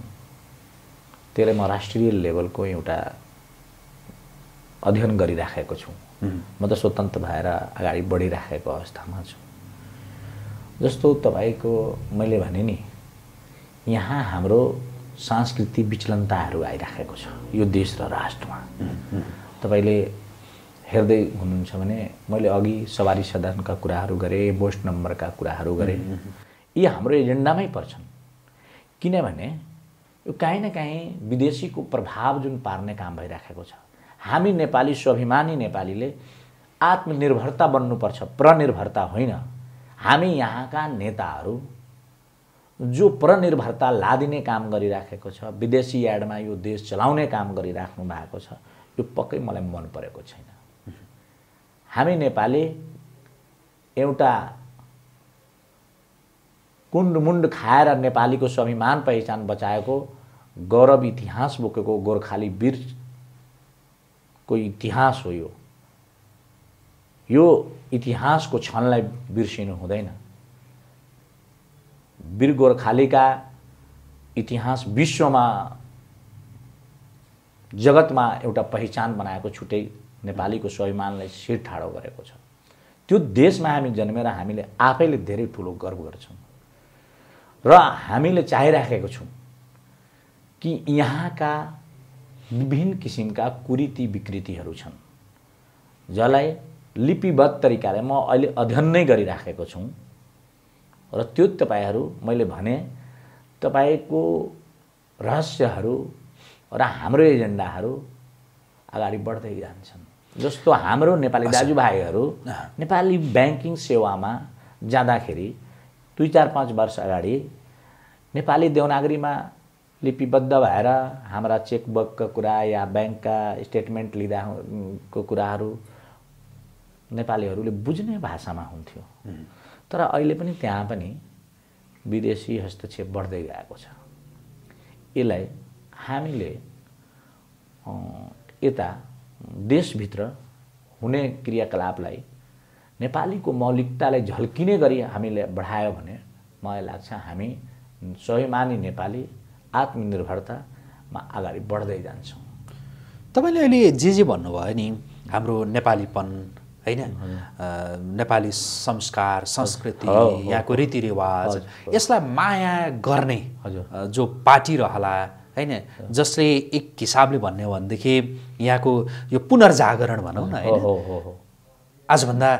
त्यसलाई म राष्ट्रिय लेभलको एउटा अध्ययन गरिराखेको छु म त स्वतन्त्र भएर अगाडि बढिराखेको अवस्थामा छु जस्तो तपाईँको मैले भने नि यहाँ हाम्रो सांस्कृतिक विचलनताहरू आइराखेको छ यो देश र राष्ट्रमा तपाईँले हेर्दै हुनुहुन्छ भने मैले अघि सवारी सदनका कुराहरू गरेँ बोस्ट नम्बरका कुराहरू गरेँ यी हाम्रो एजेन्डामै पर्छन् किनभने यो काहीँ न काहीँ विदेशीको प्रभाव जुन पार्ने काम भइराखेको छ हामी नेपाली स्वाभिमानी नेपालीले आत्मनिर्भरता बन्नुपर्छ प्रनिर्भरता होइन हामी यहाँका नेताहरू जो परनिर्भरता लादिने काम गरिराखेको छ विदेशी यार्डमा यो देश चलाउने काम गरिराख्नु भएको छ यो पक्कै मलाई मन परेको छैन हामी नेपाली एउटा कुण्डमुण्ड खाएर नेपालीको स्वाभिमान पहिचान बचाएको गौरव इतिहास बोकेको गोर्खाली वीर को इतिहास हो यो यो इतिहासको क्षणलाई बिर्सिनु हुँदैन वीर गोर्खालीका इतिहास विश्वमा जगतमा एउटा पहिचान बनाएको छुट्टै नेपालीको स्वाभिमानलाई शिर ठाडो गरेको छ त्यो देशमा हामी जन्मेर हामीले आफैले धेरै ठुलो गर्व गर्छौँ र हामीले चाहिराखेको छौँ कि यहाँका विभिन्न किसिमका कुरीति विकृतिहरू छन् जसलाई लिपिबद्ध तरिकाले म अहिले अध्ययन नै गरिराखेको छु र त्यो तपाईँहरू मैले भने तपाईँको रहस्यहरू र हाम्रो एजेन्डाहरू अगाडि बढ्दै जान्छन् जस्तो हाम्रो नेपाली दाजुभाइहरू नेपाली ब्याङ्किङ सेवामा जाँदाखेरि दुई चार पाँच वर्ष अगाडि नेपाली देवनागरीमा लिपिबद्ध भएर हाम्रा चेकबुकका कुरा या ब्याङ्कका स्टेटमेन्ट लिँदा को कुराहरू नेपालीहरूले बुझ्ने भाषामा हुन्थ्यो तर अहिले पनि त्यहाँ पनि विदेशी हस्तक्षेप बढ्दै गएको छ यसलाई हामीले यता देशभित्र हुने क्रियाकलापलाई नेपालीको मौलिकतालाई झल्किने गरी हामीले बढायो भने मलाई लाग्छ हामी स्वाभिमानी नेपाली आत्मनिर्भरतामा अगाडि बढ्दै जान्छौँ तपाईँले अहिले जे जे भन्नुभयो नि हाम्रो नेपालीपन होइन नेपाली संस्कार संस्कृति यहाँको रीतिरिवाज यसलाई माया गर्ने जो पार्टी रहला होइन जसले एक हिसाबले भन्ने हो भनेदेखि यहाँको यो पुनर्जागरण भनौँ न होइन आजभन्दा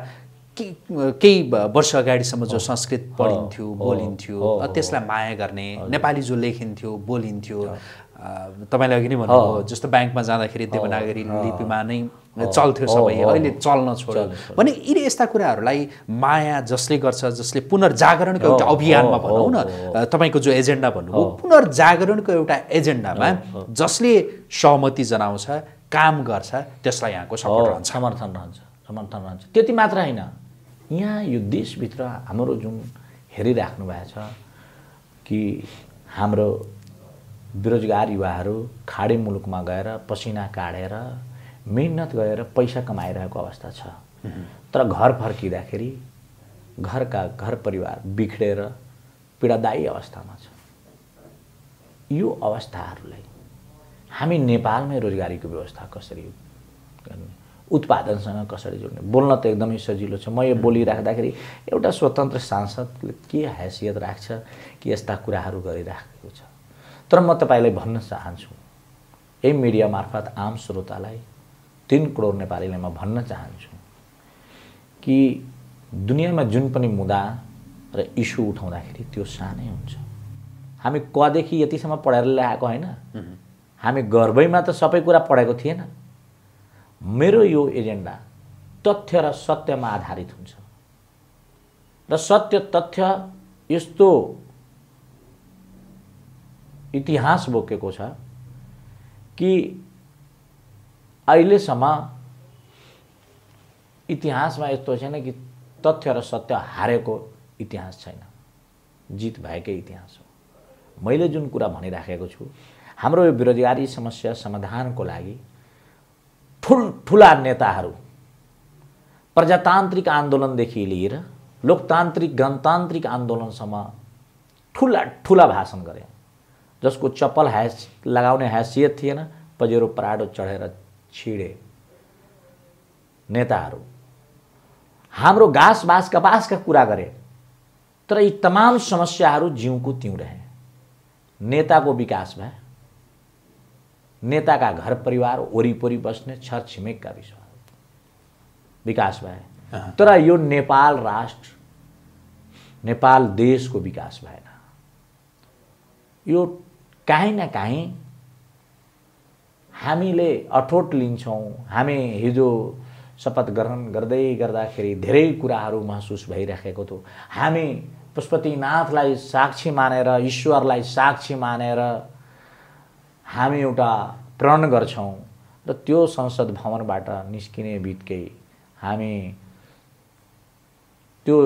केही वर्ष अगाडिसम्म जो संस्कृत पढिन्थ्यो बोलिन्थ्यो त्यसलाई माया गर्ने नेपाली जो लेखिन्थ्यो बोलिन्थ्यो तपाईँले अघि नै भन्नुभयो जस्तो ब्याङ्कमा जाँदाखेरि देवनागरी लिपिमा नै चल्थ्यो सबै अहिले चल्न छोड्यो भने यिनी यस्ता कुराहरूलाई माया जसले गर्छ जसले पुनर्जागरणको एउटा अभियानमा भनौँ न तपाईँको जो एजेन्डा भन्नुभयो पुनर्जागरणको एउटा एजेन्डामा जसले सहमति जनाउँछ काम गर्छ त्यसलाई यहाँको सपोर्ट समर्थन रहन्छ समर्थन रहन्छ त्यति मात्र होइन यहाँ यो देशभित्र हाम्रो जुन हेरिराख्नु भएको छ कि हाम्रो बेरोजगार युवाहरू खाडे मुलुकमा गएर पसिना काटेर मिहिनेत गरेर पैसा कमाइरहेको अवस्था छ तर घर फर्किँदाखेरि घरका घर परिवार बिग्रेर पीडादायी अवस्थामा छ यो अवस्थाहरूलाई हामी नेपालमै रोजगारीको व्यवस्था कसरी गर्ने उत्पादनसँग कसरी जोड्ने बोल्न त एकदमै सजिलो छ म यो बोलिराख्दाखेरि एउटा स्वतन्त्र सांसदले के हैसियत राख्छ कि यस्ता कुराहरू गरिराखेको छ तर म तपाईँलाई भन्न चाहन्छु यही मिडिया मार्फत आम श्रोतालाई तिन करोड नेपालीले म भन्न चाहन्छु कि दुनियाँमा जुन पनि मुद्दा र इस्यु उठाउँदाखेरि त्यो सानै हुन्छ हामी कदेखि यतिसम्म पढेर ल्याएको होइन हामी गर्वैमा त सबै कुरा पढेको थिएन मेरो यो एजेन्डा तथ्य र सत्यमा आधारित हुन्छ र सत्य तथ्य यस्तो इतिहास बोकेको छ कि अहिलेसम्म इतिहासमा यस्तो छैन कि तथ्य र सत्य हारेको इतिहास छैन जित भएकै इतिहास हो मैले जुन कुरा भनिराखेको छु हाम्रो यो बेरोजगारी समस्या समाधानको लागि ठुल्ठुला नेताहरू प्रजातान्त्रिक आन्दोलनदेखि लिएर लोकतान्त्रिक गणतान्त्रिक आन्दोलनसम्म ठुला ठुला भाषण गरे जसको चप्पल ह्यास लगाउने हैसियत थिएन पजेरो पराडो चढेर छिडे नेता हम घास बास कपास का कुरा करे तर ये तमाम समस्या जीव को त्यू रहे नेताको विकास नेता का घर परिवार वरीपरी बस्ने का विश्वास विकास भए हाँ। तर यो नेपाल राष्ट्र नेपाल को विकास भेन यो कहीं ना कहीं हामीले अठोट लिन्छौँ हामी हिजो शपथ ग्रहण गर्दै गर्दाखेरि धेरै कुराहरू महसुस भइराखेको थियो हामी पशुपतिनाथलाई साक्षी मानेर ईश्वरलाई साक्षी मानेर हामी एउटा प्रण गर्छौँ र त्यो संसद भवनबाट निस्किने बित्तिकै हामी त्यो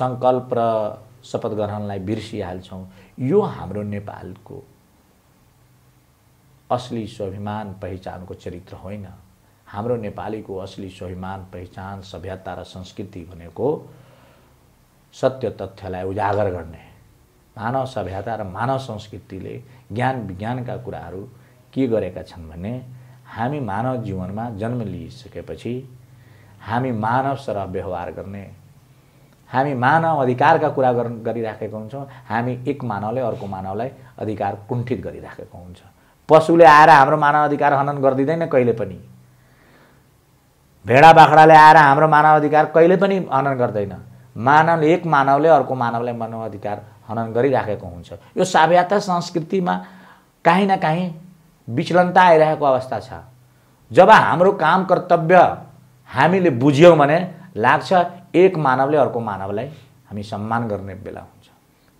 सङ्कल्प र शपथ ग्रहणलाई बिर्सिहाल्छौँ यो हाम्रो नेपालको असली स्वाभिमान पहिचानको चरित्र होइन हाम्रो नेपालीको असली स्वाभिमान पहिचान सभ्यता र संस्कृति भनेको सत्य तथ्यलाई उजागर गर्ने मानव सभ्यता र मानव संस्कृतिले ज्ञान विज्ञानका कुराहरू के गरेका छन् भने हामी मानव जीवनमा जन्म लिइसकेपछि हामी मानव सरह व्यवहार गर्ने हामी मानव अधिकारका कुरा गरिराखेका हुन्छौँ हामी एक मानवले अर्को मानवलाई अधिकार कुण्ठित गरिराखेको हुन्छ पशुले आएर हाम्रो मानव अधिकार हनन गरिदिँदैन कहिले पनि भेडा बाख्राले आएर हाम्रो मानव अधिकार कहिले पनि हनन गर्दैन मानव एक मानवले अर्को मानवलाई अधिकार हनन गरिराखेको हुन्छ यो सभ्यता संस्कृतिमा काहीँ न काहीँ विचलनता आइरहेको अवस्था छ जब हाम्रो काम कर्तव्य हामीले बुझ्यौँ भने लाग्छ एक मानवले अर्को मानवलाई हामी सम्मान गर्ने बेला हुन्छ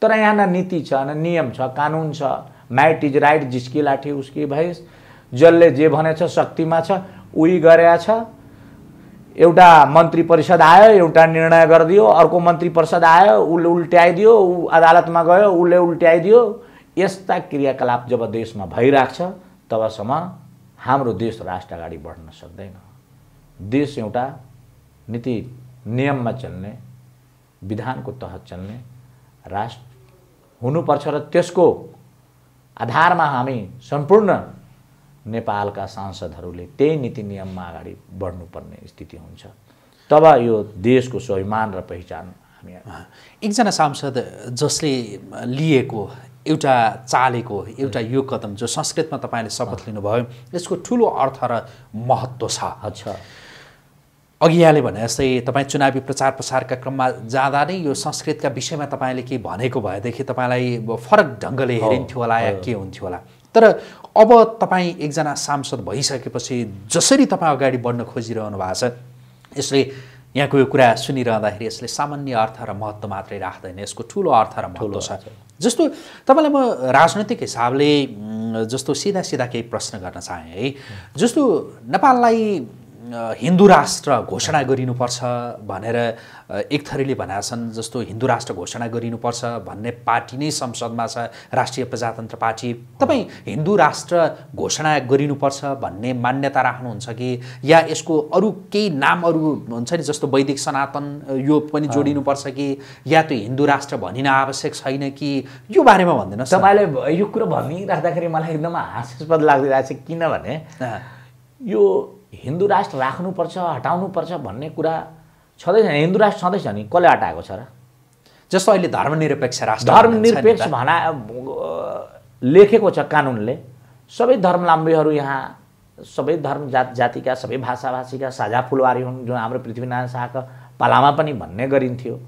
तर यहाँ न नीति छ न नियम छ कानुन छ माइट इज राइट जिस्की लाठी उसकी भैँस जसले जे भनेछ शक्तिमा छ उही गरेका छ एउटा मन्त्री परिषद आयो एउटा निर्णय गरिदियो अर्को मन्त्री परिषद आयो उसले उल्ट्याइदियो ऊ अदालतमा गयो उसले उल्ट्याइदियो यस्ता क्रियाकलाप जब देशमा भइरहेको छ तबसम्म हाम्रो देश राष्ट्र अगाडि बढ्न सक्दैन देश एउटा नीति नियममा चल्ने विधानको तह चल्ने राष्ट्र हुनुपर्छ र त्यसको आधारमा हामी सम्पूर्ण नेपालका सांसदहरूले त्यही नीति नियममा अगाडि बढ्नुपर्ने स्थिति हुन्छ तब यो देशको स्वाभिमान र पहिचान हामी एकजना सांसद जसले लिएको एउटा चालेको एउटा यो कदम जो संस्कृतमा तपाईँले शपथ लिनुभयो यसको ठुलो अर्थ र महत्त्व छ अच्छा अघि यहाँले भने जस्तै तपाईँ चुनावी प्रचार प्रसारका क्रममा जाँदा नै यो संस्कृतका विषयमा तपाईँले केही भनेको भएदेखि तपाईँलाई फरक ढङ्गले हेरिन्थ्यो होला या के हुन्थ्यो होला तर अब तपाईँ एकजना सांसद भइसकेपछि जसरी तपाईँ अगाडि बढ्न खोजिरहनु भएको छ यसले यहाँको यो कुरा सुनिरहँदाखेरि यसले सामान्य अर्थ र महत्त्व मात्रै राख्दैन यसको ठुलो अर्थ र महत्त्व छ जस्तो तपाईँलाई म राजनैतिक हिसाबले जस्तो सिधा सिधा केही प्रश्न गर्न चाहेँ है जस्तो नेपाललाई हिन्दू राष्ट्र घोषणा गरिनुपर्छ भनेर एक थरीले भनेका छन् जस्तो हिन्दू राष्ट्र घोषणा गरिनुपर्छ भन्ने पार्टी नै संसदमा छ राष्ट्रिय प्रजातन्त्र पार्टी तपाईँ हिन्दू राष्ट्र घोषणा गरिनुपर्छ भन्ने मान्यता राख्नुहुन्छ कि या यसको अरू केही नामहरू हुन्छ नि जस्तो वैदिक सनातन यो पनि जोडिनुपर्छ कि या त्यो हिन्दू राष्ट्र भनिन आवश्यक छैन कि यो बारेमा भनिदिनुहोस् तपाईँलाई यो कुरो भनिराख्दाखेरि मलाई एकदम हास्यास्पद लाग्दै छ किनभने यो हिन्दू राष्ट्र राख्नुपर्छ हटाउनुपर्छ भन्ने कुरा छँदैछ हिन्दू राष्ट्र छँदैछ नि कसले हटाएको छ र जस्तो अहिले धर्मनिरपेक्ष राष्ट्र धर्मनिरपेक्ष भना लेखेको छ कानुनले सबै धर्मलाम्बीहरू यहाँ सबै धर्म जात जातिका सबै भाषाभाषीका साझा फुलवारी हुन् जुन हाम्रो पृथ्वीनारायण शाहको पालामा पनि भन्ने गरिन्थ्यो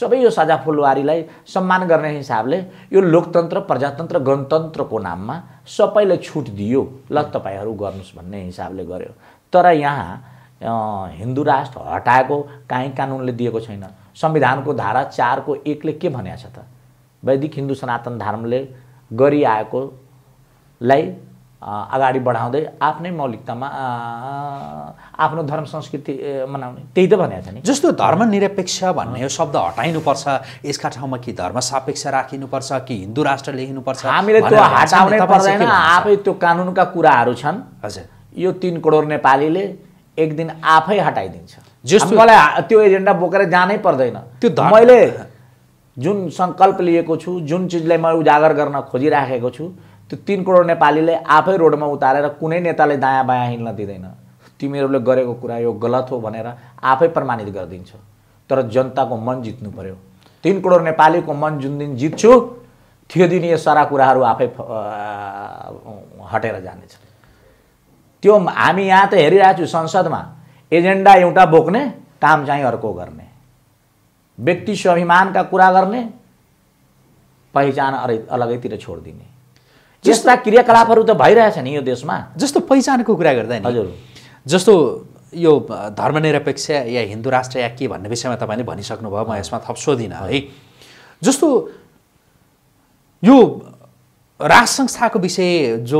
सबै यो साझा फुलवारीलाई सम्मान गर्ने हिसाबले यो लोकतन्त्र प्रजातन्त्र गणतन्त्रको नाममा सबैलाई छुट दियो ल तपाईँहरू गर्नुहोस् भन्ने हिसाबले गर्यो तर यहाँ हिन्दू राष्ट्र हटाएको काहीँ कानुनले दिएको छैन संविधानको धारा चारको एकले के भनेको छ त वैदिक हिन्दू सनातन धर्मले गरिआएकोलाई अगाडि बढाउँदै आफ्नै मौलिकतामा आफ्नो धर्म संस्कृति मनाउने त्यही त भनेको छ नि जस्तो धर्मनिरपेक्ष भन्ने यो शब्द हटाइनुपर्छ यसका ठाउँमा कि धर्म सापेक्ष राखिनुपर्छ कि हिन्दू राष्ट्र लेखिनुपर्छ हामीले त्यो हटाउनै पर्दैन आफै त्यो कानुनका कुराहरू छन् हजुर यो तिन करोड नेपालीले एक दिन आफै हटाइदिन्छ जस्तो मलाई त्यो एजेन्डा बोकेर जानै पर्दैन त्यो मैले जुन सङ्कल्प लिएको छु जुन चिजलाई म उजागर गर्न खोजिराखेको छु त्यो तिन करोड नेपालीले आफै रोडमा उतारेर कुनै नेताले दायाँ बायाँ हिँड्न दिँदैन तिमीहरूले गरेको कुरा यो गलत हो भनेर आफै प्रमाणित गरिदिन्छ तर जनताको मन जित्नु पर्यो तिन करोड नेपालीको मन जुन दिन जित्छु त्यो दिन यो सारा कुराहरू आफै हटेर जानेछ त्यो हामी यहाँ त हेरिरहेको छु संसदमा एजेन्डा एउटा बोक्ने काम चाहिँ अर्को गर्ने व्यक्ति स्वाभिमानका कुरा गर्ने पहिचान अलगैतिर छोडिदिने यस्ता क्रियाकलापहरू त भइरहेछ नि यो देशमा जस्तो पहिचानको कुरा गर्दा हजुर जस्तो यो धर्मनिरपेक्ष या हिन्दू राष्ट्र या के भन्ने विषयमा तपाईँले भनिसक्नुभयो म यसमा थप सोधिनँ है जस्तो यो राज संस्थाको विषय जो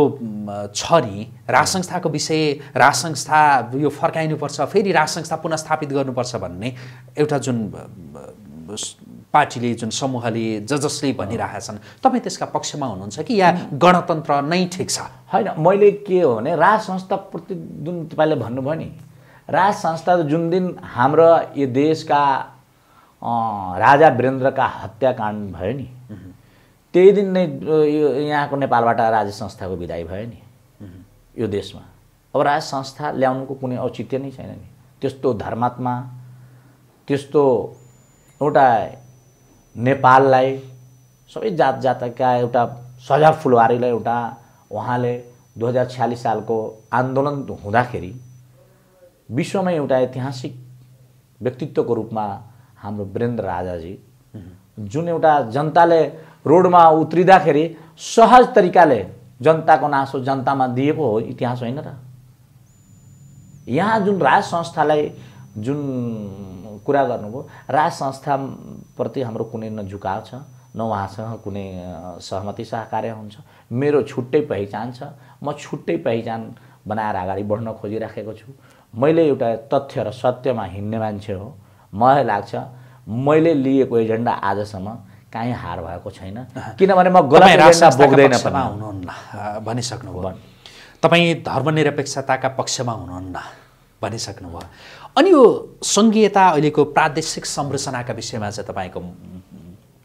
छ नि राज संस्थाको विषय राज संस्था यो फर्काइनुपर्छ फेरि राज संस्था पुनस्थापित गर्नुपर्छ भन्ने एउटा जुन पार्टीले जुन समूहले ज जसले भनिरहेका छन् तपाईँ त्यसका पक्षमा हुनुहुन्छ कि या गणतन्त्र नै ठिक छ होइन मैले के हो भने राज संस्थाप्रति जुन तपाईँले भन्नुभयो नि राज संस्था जुन दिन हाम्रो यो देशका राजा वीरेन्द्रका हत्याकाण्ड भयो नि त्यही दिन नै यहाँको नेपालबाट राज्य संस्थाको विदाई भयो नि यो देशमा अब राज संस्था ल्याउनुको कुनै औचित्य नै छैन नि त्यस्तो धर्मात्मा त्यस्तो एउटा नेपाललाई सबै जात जातका एउटा सजा फुलवारीलाई एउटा उहाँले दुई हजार छ्यालिस सालको आन्दोलन हुँदाखेरि विश्वमै एउटा ऐतिहासिक व्यक्तित्वको रूपमा हाम्रो वीरेन्द्र राजाजी जुन एउटा जनताले रोडमा उत्रिँदाखेरि सहज तरिकाले जनताको नासो जनतामा दिएको हो इतिहास होइन र यहाँ जुन राज संस्थालाई जुन कुरा गर्नुभयो राज संस्थाप्रति हाम्रो कुनै न झुकाव छ न उहाँसँग कुनै सहमति सहकार्य हुन्छ मेरो छुट्टै पहिचान छ म छुट्टै पहिचान बनाएर अगाडि बढ्न खोजिराखेको छु मैले एउटा तथ्य र सत्यमा हिँड्ने मान्छे हो मलाई लाग्छ मैले लिएको एजेन्डा आजसम्म काहीँ हार भएको छैन किनभने म बोक्दैन हुनुहुन्न भनिसक्नुभयो तपाईँ धर्मनिरपेक्षताका पक्षमा हुनुहुन्न भनिसक्नुभयो अनि यो सङ्घीयता अहिलेको प्रादेशिक संरचनाका विषयमा चाहिँ तपाईँको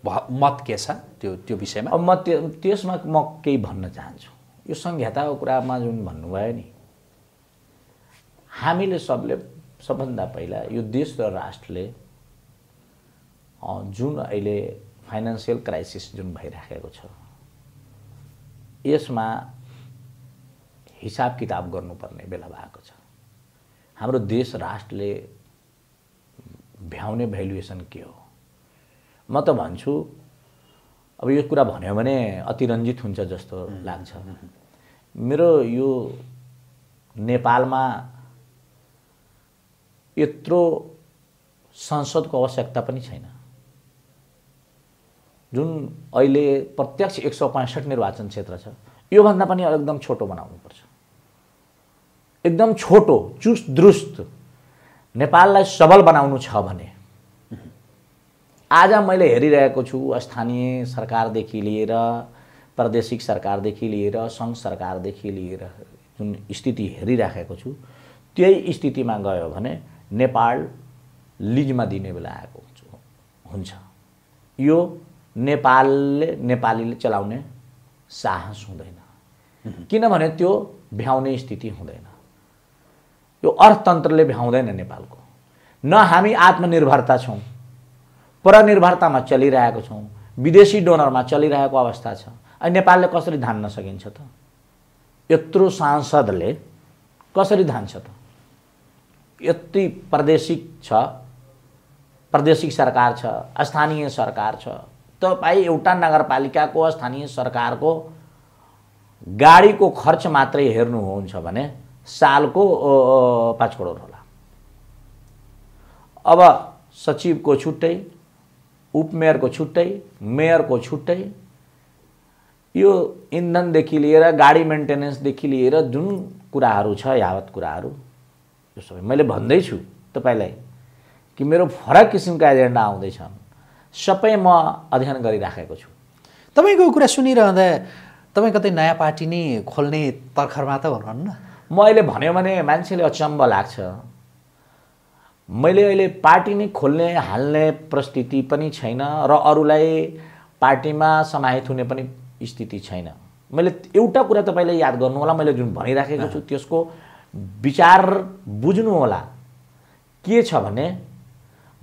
मत के छ त्यो त्यो विषयमा अब म त्यो त्यसमा म केही भन्न चाहन्छु यो सङ्घीयताको कुरामा जुन भन्नुभयो नि हामीले सबले सबभन्दा पहिला यो देश र राष्ट्रले जुन अहिले फाइनेन्सियल क्राइसिस जुन भइराखेको छ यसमा हिसाब किताब गर्नुपर्ने बेला भएको छ हाम्रो देश राष्ट्रले भ्याउने भ्यालुएसन के हो म त भन्छु अब यो कुरा भन्यो भने अतिरञ्जित हुन्छ जस्तो लाग्छ मेरो यो नेपालमा यत्रो संसदको आवश्यकता पनि छैन जुन अहिले प्रत्यक्ष एक सौ पैँसठ निर्वाचन क्षेत्र छ योभन्दा पनि एकदम छोटो बनाउनुपर्छ एकदम छोटो चुस्त दुरुस्त नेपाललाई सबल बनाउनु छ भने आज मैले हेरिरहेको छु स्थानीय सरकारदेखि लिएर प्रादेशिक सरकारदेखि लिएर सङ्घ सरकारदेखि लिएर जुन स्थिति हेरिराखेको छु त्यही स्थितिमा गयो भने नेपाल लिजमा दिने बेला आएको हुन्छ यो नेपालले नेपालीले चलाउने साहस हुँदैन किनभने त्यो भ्याउने स्थिति हुँदैन यो अर्थतन्त्रले भ्याउँदैन नेपालको न हामी आत्मनिर्भरता छौँ परनिर्भरतामा चलिरहेको छौँ विदेशी डोनरमा चलिरहेको अवस्था छ अनि नेपालले कसरी धान्न सकिन्छ त यत्रो सांसदले कसरी धान्छ त यति प्रदेशिक छ प्रदेशिक सरकार छ स्थानीय सरकार छ तपाईँ एउटा नगरपालिकाको स्थानीय सरकारको गाडीको खर्च मात्रै हेर्नुहुन्छ भने सालको पाँच करोड होला अब सचिवको छुट्टै उपमेयरको छुट्टै मेयरको छुट्टै यो इन्धनदेखि लिएर गाडी मेन्टेनेन्सदेखि लिएर जुन कुराहरू छ यावत कुराहरू यो सबै मैले भन्दैछु तपाईँलाई कि मेरो फरक किसिमका एजेन्डा आउँदैछ सबै म अध्ययन गरिराखेको छु तपाईँको कुरा सुनिरहँदा तपाईँ कतै नयाँ पार्टी नै खोल्ने तर्खरमा त हुनुहुन्न म अहिले भन्यो भने मान्छेले अचम्म लाग्छ मैले अहिले पार्टी नै खोल्ने हाल्ने परिस्थिति पनि छैन र अरूलाई पार्टीमा समाहित हुने पनि स्थिति छैन मैले एउटा कुरा तपाईँले याद गर्नु होला मैले जुन भनिराखेको छु त्यसको विचार बुझ्नु होला के छ भने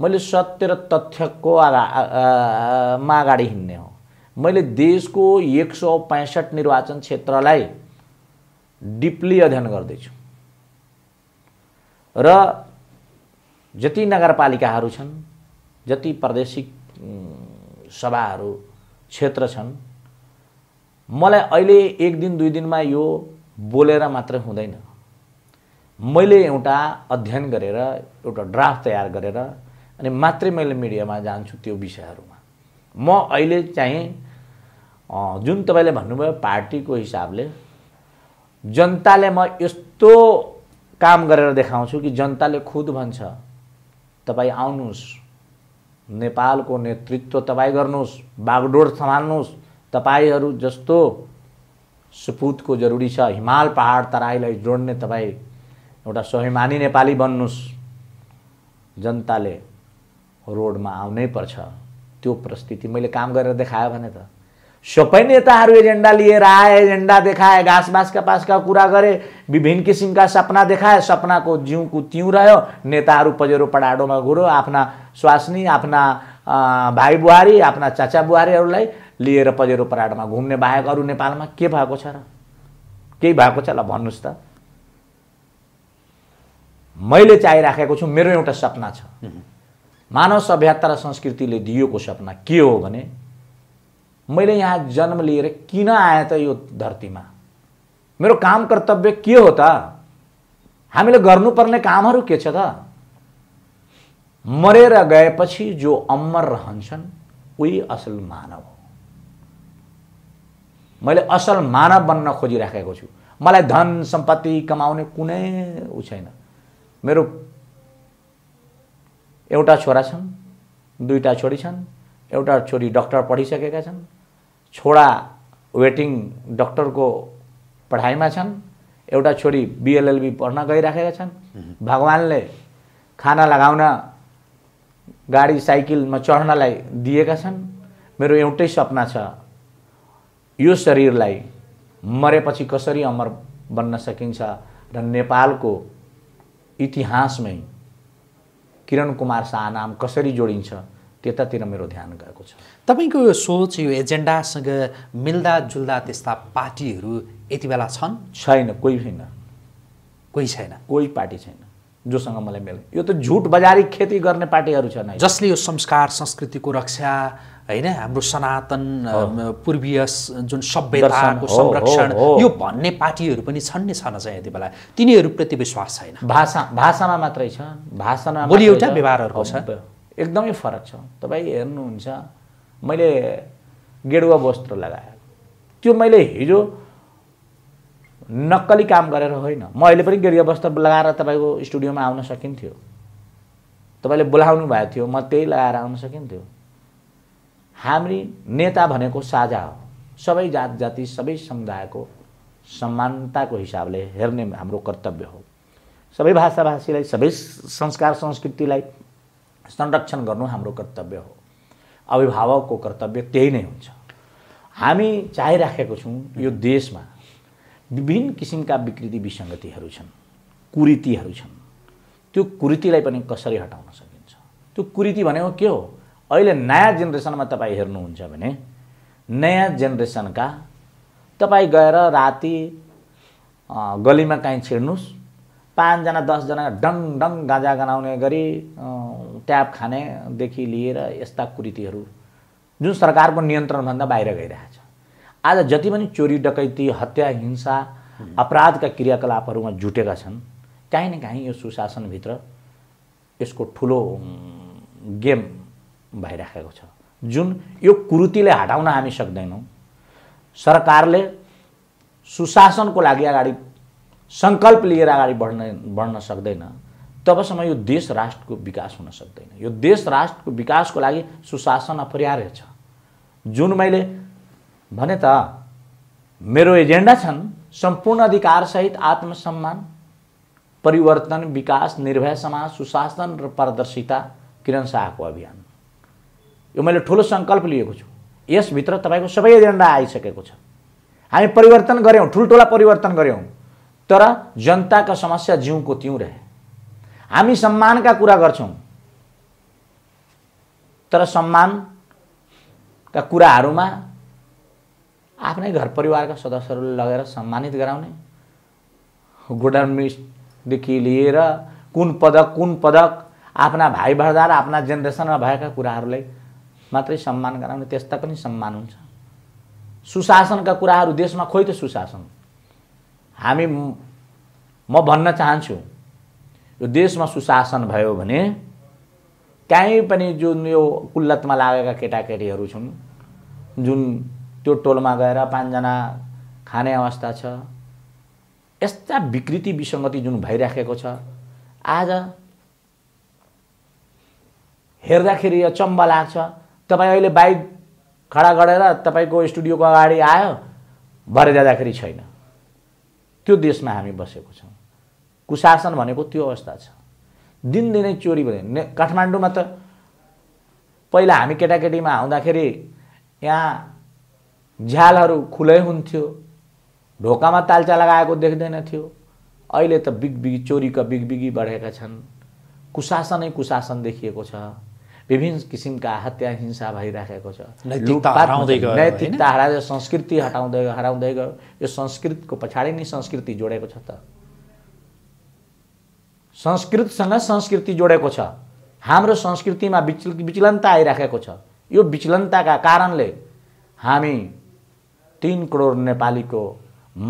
मैले सत्य र तथ्यको आगा मा अगाडि हिँड्ने हो मैले देशको एक सौ पैँसठ निर्वाचन क्षेत्रलाई डिपली अध्ययन गर्दैछु र जति नगरपालिकाहरू छन् जति प्रादेशिक सभाहरू क्षेत्र छन् मलाई अहिले एक दिन दुई दिनमा यो बोलेर मात्र हुँदैन मैले एउटा अध्ययन गरेर एउटा ड्राफ्ट तयार गरेर अनि मात्रै मैले मिडियामा जान्छु त्यो विषयहरूमा म अहिले चाहिँ जुन तपाईँले भन्नुभयो पार्टीको हिसाबले जनताले म यस्तो काम गरेर देखाउँछु कि जनताले खुद भन्छ तपाईँ आउनुहोस् नेपालको नेतृत्व तपाईँ गर्नुहोस् बागडोर सम्हाल्नुहोस् तपाईँहरू जस्तो सुपुतको जरुरी छ हिमाल पहाड तराईलाई जोड्ने तपाईँ एउटा स्वाभिमानी नेपाली बन्नुहोस् जनताले रोडमा आउनै पर्छ त्यो परिस्थिति मैले काम गरेर देखाएँ भने त सबै नेताहरू एजेन्डा लिएर आए एजेन्डा देखाए घाँस बाँसका पासका कुरा गरे विभिन्न किसिमका सपना देखाए सपनाको जिउको तिउँ रह्यो नेताहरू पजेरो पडाडोमा घुरो आफ्ना स्वास्नी आफ्ना भाइ बुहारी आफ्ना चाचा बुहारीहरूलाई लिएर पजेरो पराडोमा घुम्ने बाहेक अरू नेपालमा के भएको छ र केही भएको छ ल भन्नुहोस् त मैले चाहिराखेको छु मेरो एउटा सपना छ मानव सभ्यता र संस्कृतिले दिएको सपना के हो भने मैले यहाँ जन्म लिएर किन आएँ त यो धरतीमा मेरो काम कर्तव्य के हो त हामीले गर्नुपर्ने कामहरू के छ त मरेर गएपछि जो अमर रहन्छन् उही असल मानव हो मैले असल मानव बन्न खोजिराखेको छु मलाई धन सम्पत्ति कमाउने कुनै ऊ छैन मेरो एउटा छोरा छन् दुईवटा छोरी छन् एउटा छोरी डक्टर पढिसकेका छन् छोरा वेटिङ डक्टरको पढाइमा छन् एउटा छोरी बिएलएलबी पढ्न गइराखेका छन् भगवान्ले खाना लगाउन गाडी साइकलमा चढ्नलाई दिएका छन् मेरो एउटै सपना छ यो शरीरलाई मरेपछि कसरी अमर बन्न सकिन्छ र नेपालको इतिहासमै किरण कुमार शाह नाम कसरी जोडिन्छ त्यतातिर मेरो ध्यान गएको छ तपाईँको यो सोच यो एजेन्डासँग मिल्दा जुल्दा त्यस्ता पार्टीहरू यति बेला छन् छैन कोही छैन कोही छैन कोही पार्टी छैन जोसँग मलाई मिल्ने यो त झुट बजारी खेती गर्ने पार्टीहरू छैन जसले यो संस्कार संस्कृतिको रक्षा होइन हाम्रो सनातन पूर्वीय जुन सभ्यताको संरक्षण यो भन्ने पार्टीहरू पनि छन् नि छन् चाहिँ यति बेला तिनीहरूप्रति विश्वास छैन भाषा भाषामा मात्रै छ भाषामा भोलि एउटा व्यवहारहरूको छ एकदमै फरक छ तपाईँ हेर्नुहुन्छ मैले गेडुवा वस्त्र लगाएँ त्यो मैले हिजो नक्कली काम गरेर होइन म अहिले पनि गेडुवा वस्त्र लगाएर तपाईँको स्टुडियोमा आउन सकिन्थ्यो तपाईँले बोलाउनु भएको थियो म त्यही लगाएर आउन सकिन्थ्यो हाम्री नेता भनेको साझा हो सबै जात जाति सबै समुदायको समानताको हिसाबले हेर्ने हाम्रो कर्तव्य हो सबै भाषाभाषीलाई सबै संस्कार संस्कृतिलाई संरक्षण गर्नु हाम्रो कर्तव्य हो अभिभावकको कर्तव्य त्यही नै हुन्छ हामी चाहिराखेको छौँ यो देशमा विभिन्न किसिमका विकृति विसङ्गतिहरू छन् कुरीतिहरू छन् त्यो कुरीतिलाई पनि कसरी हटाउन सकिन्छ त्यो कुरीति भनेको के हो अहिले नयाँ जेनेरेसनमा तपाईँ हेर्नुहुन्छ भने नयाँ जेनेरेसनका तपाईँ गएर राति गलीमा काहीँ छिर्नुहोस् पाँचजना दसजना डङ डङ गाजा गनाउने गरी ट्याप खानेदेखि लिएर यस्ता कुरीतिहरू जुन सरकारको नियन्त्रणभन्दा बाहिर गइरहेछ आज जति पनि चोरी डकैती हत्या हिंसा अपराधका क्रियाकलापहरूमा जुटेका छन् काहीँ न काहीँ यो सुशासनभित्र यसको ठुलो गेम भइराखेको छ जुन यो कुरुतिले हटाउन हामी सक्दैनौँ सरकारले सुशासनको लागि अगाडि सङ्कल्प लिएर अगाडि बढ्न बढ्न सक्दैन तबसम्म यो देश राष्ट्रको विकास हुन सक्दैन यो देश राष्ट्रको विकासको लागि सुशासन अपरिहार्य छ जुन मैले भने त मेरो एजेन्डा छन् सम्पूर्ण अधिकारसहित आत्मसम्मान परिवर्तन विकास निर्भय समाज सुशासन र पारदर्शिता किरण शाहको अभियान यो मैले ठुलो सङ्कल्प लिएको छु यसभित्र तपाईँको सबै एजेन्डा आइसकेको छ हामी परिवर्तन गऱ्यौँ ठुल्ठुला परिवर्तन गऱ्यौँ तर जनताका समस्या जिउको त्यहीँ रहे हामी सम्मानका कुरा गर्छौँ तर सम्मानका कुराहरूमा आफ्नै घर परिवारका सदस्यहरूले लगेर सम्मानित गराउने मिसदेखि लिएर कुन पदक कुन पदक आफ्ना भाइ भर्दा र आफ्ना जेनेरेसनमा भएका कुराहरूलाई मात्रै सम्मान गराउने त्यस्ता पनि सम्मान हुन्छ सुशासनका कुराहरू देशमा खोइ त सुशासन हामी म भन्न चाहन्छु यो देशमा सुशासन भयो भने काहीँ पनि जुन यो कुल्लतमा लागेका केटाकेटीहरू छन् जुन त्यो टोलमा गएर पाँचजना खाने अवस्था छ यस्ता विकृति विसङ्गति जुन भइराखेको छ आज हेर्दाखेरि यो अचम्ब लाग्छ तपाईँ अहिले बाइक खडा गरेर तपाईँको स्टुडियोको अगाडि आयो भरे जाँदाखेरि छैन त्यो देशमा हामी बसेको छौँ कुशासन भनेको त्यो अवस्था छ दिनदिनै चोरी भने काठमाडौँमा त पहिला हामी केटाकेटीमा आउँदाखेरि यहाँ झ्यालहरू खुलै हुन्थ्यो ढोकामा तालचा लगाएको देख्दैन थियो अहिले त बिग बिगबिगी चोरीका बिग बिगबिगी बढेका छन् कुशासनै कुशासन देखिएको छ विभिन्न किसिमका हत्या हिंसा भइराखेको छ नैतिकता हराउँदै संस्कृति हटाउँदै गयो हराउँदै गयो यो संस्कृतको पछाडि नै संस्कृति जोडेको छ त संस्कृतसँग संस्कृति जोडेको छ हाम्रो संस्कृतिमा विचल विचलनता आइराखेको छ यो विचलनताका कारणले हामी तिन करोड नेपालीको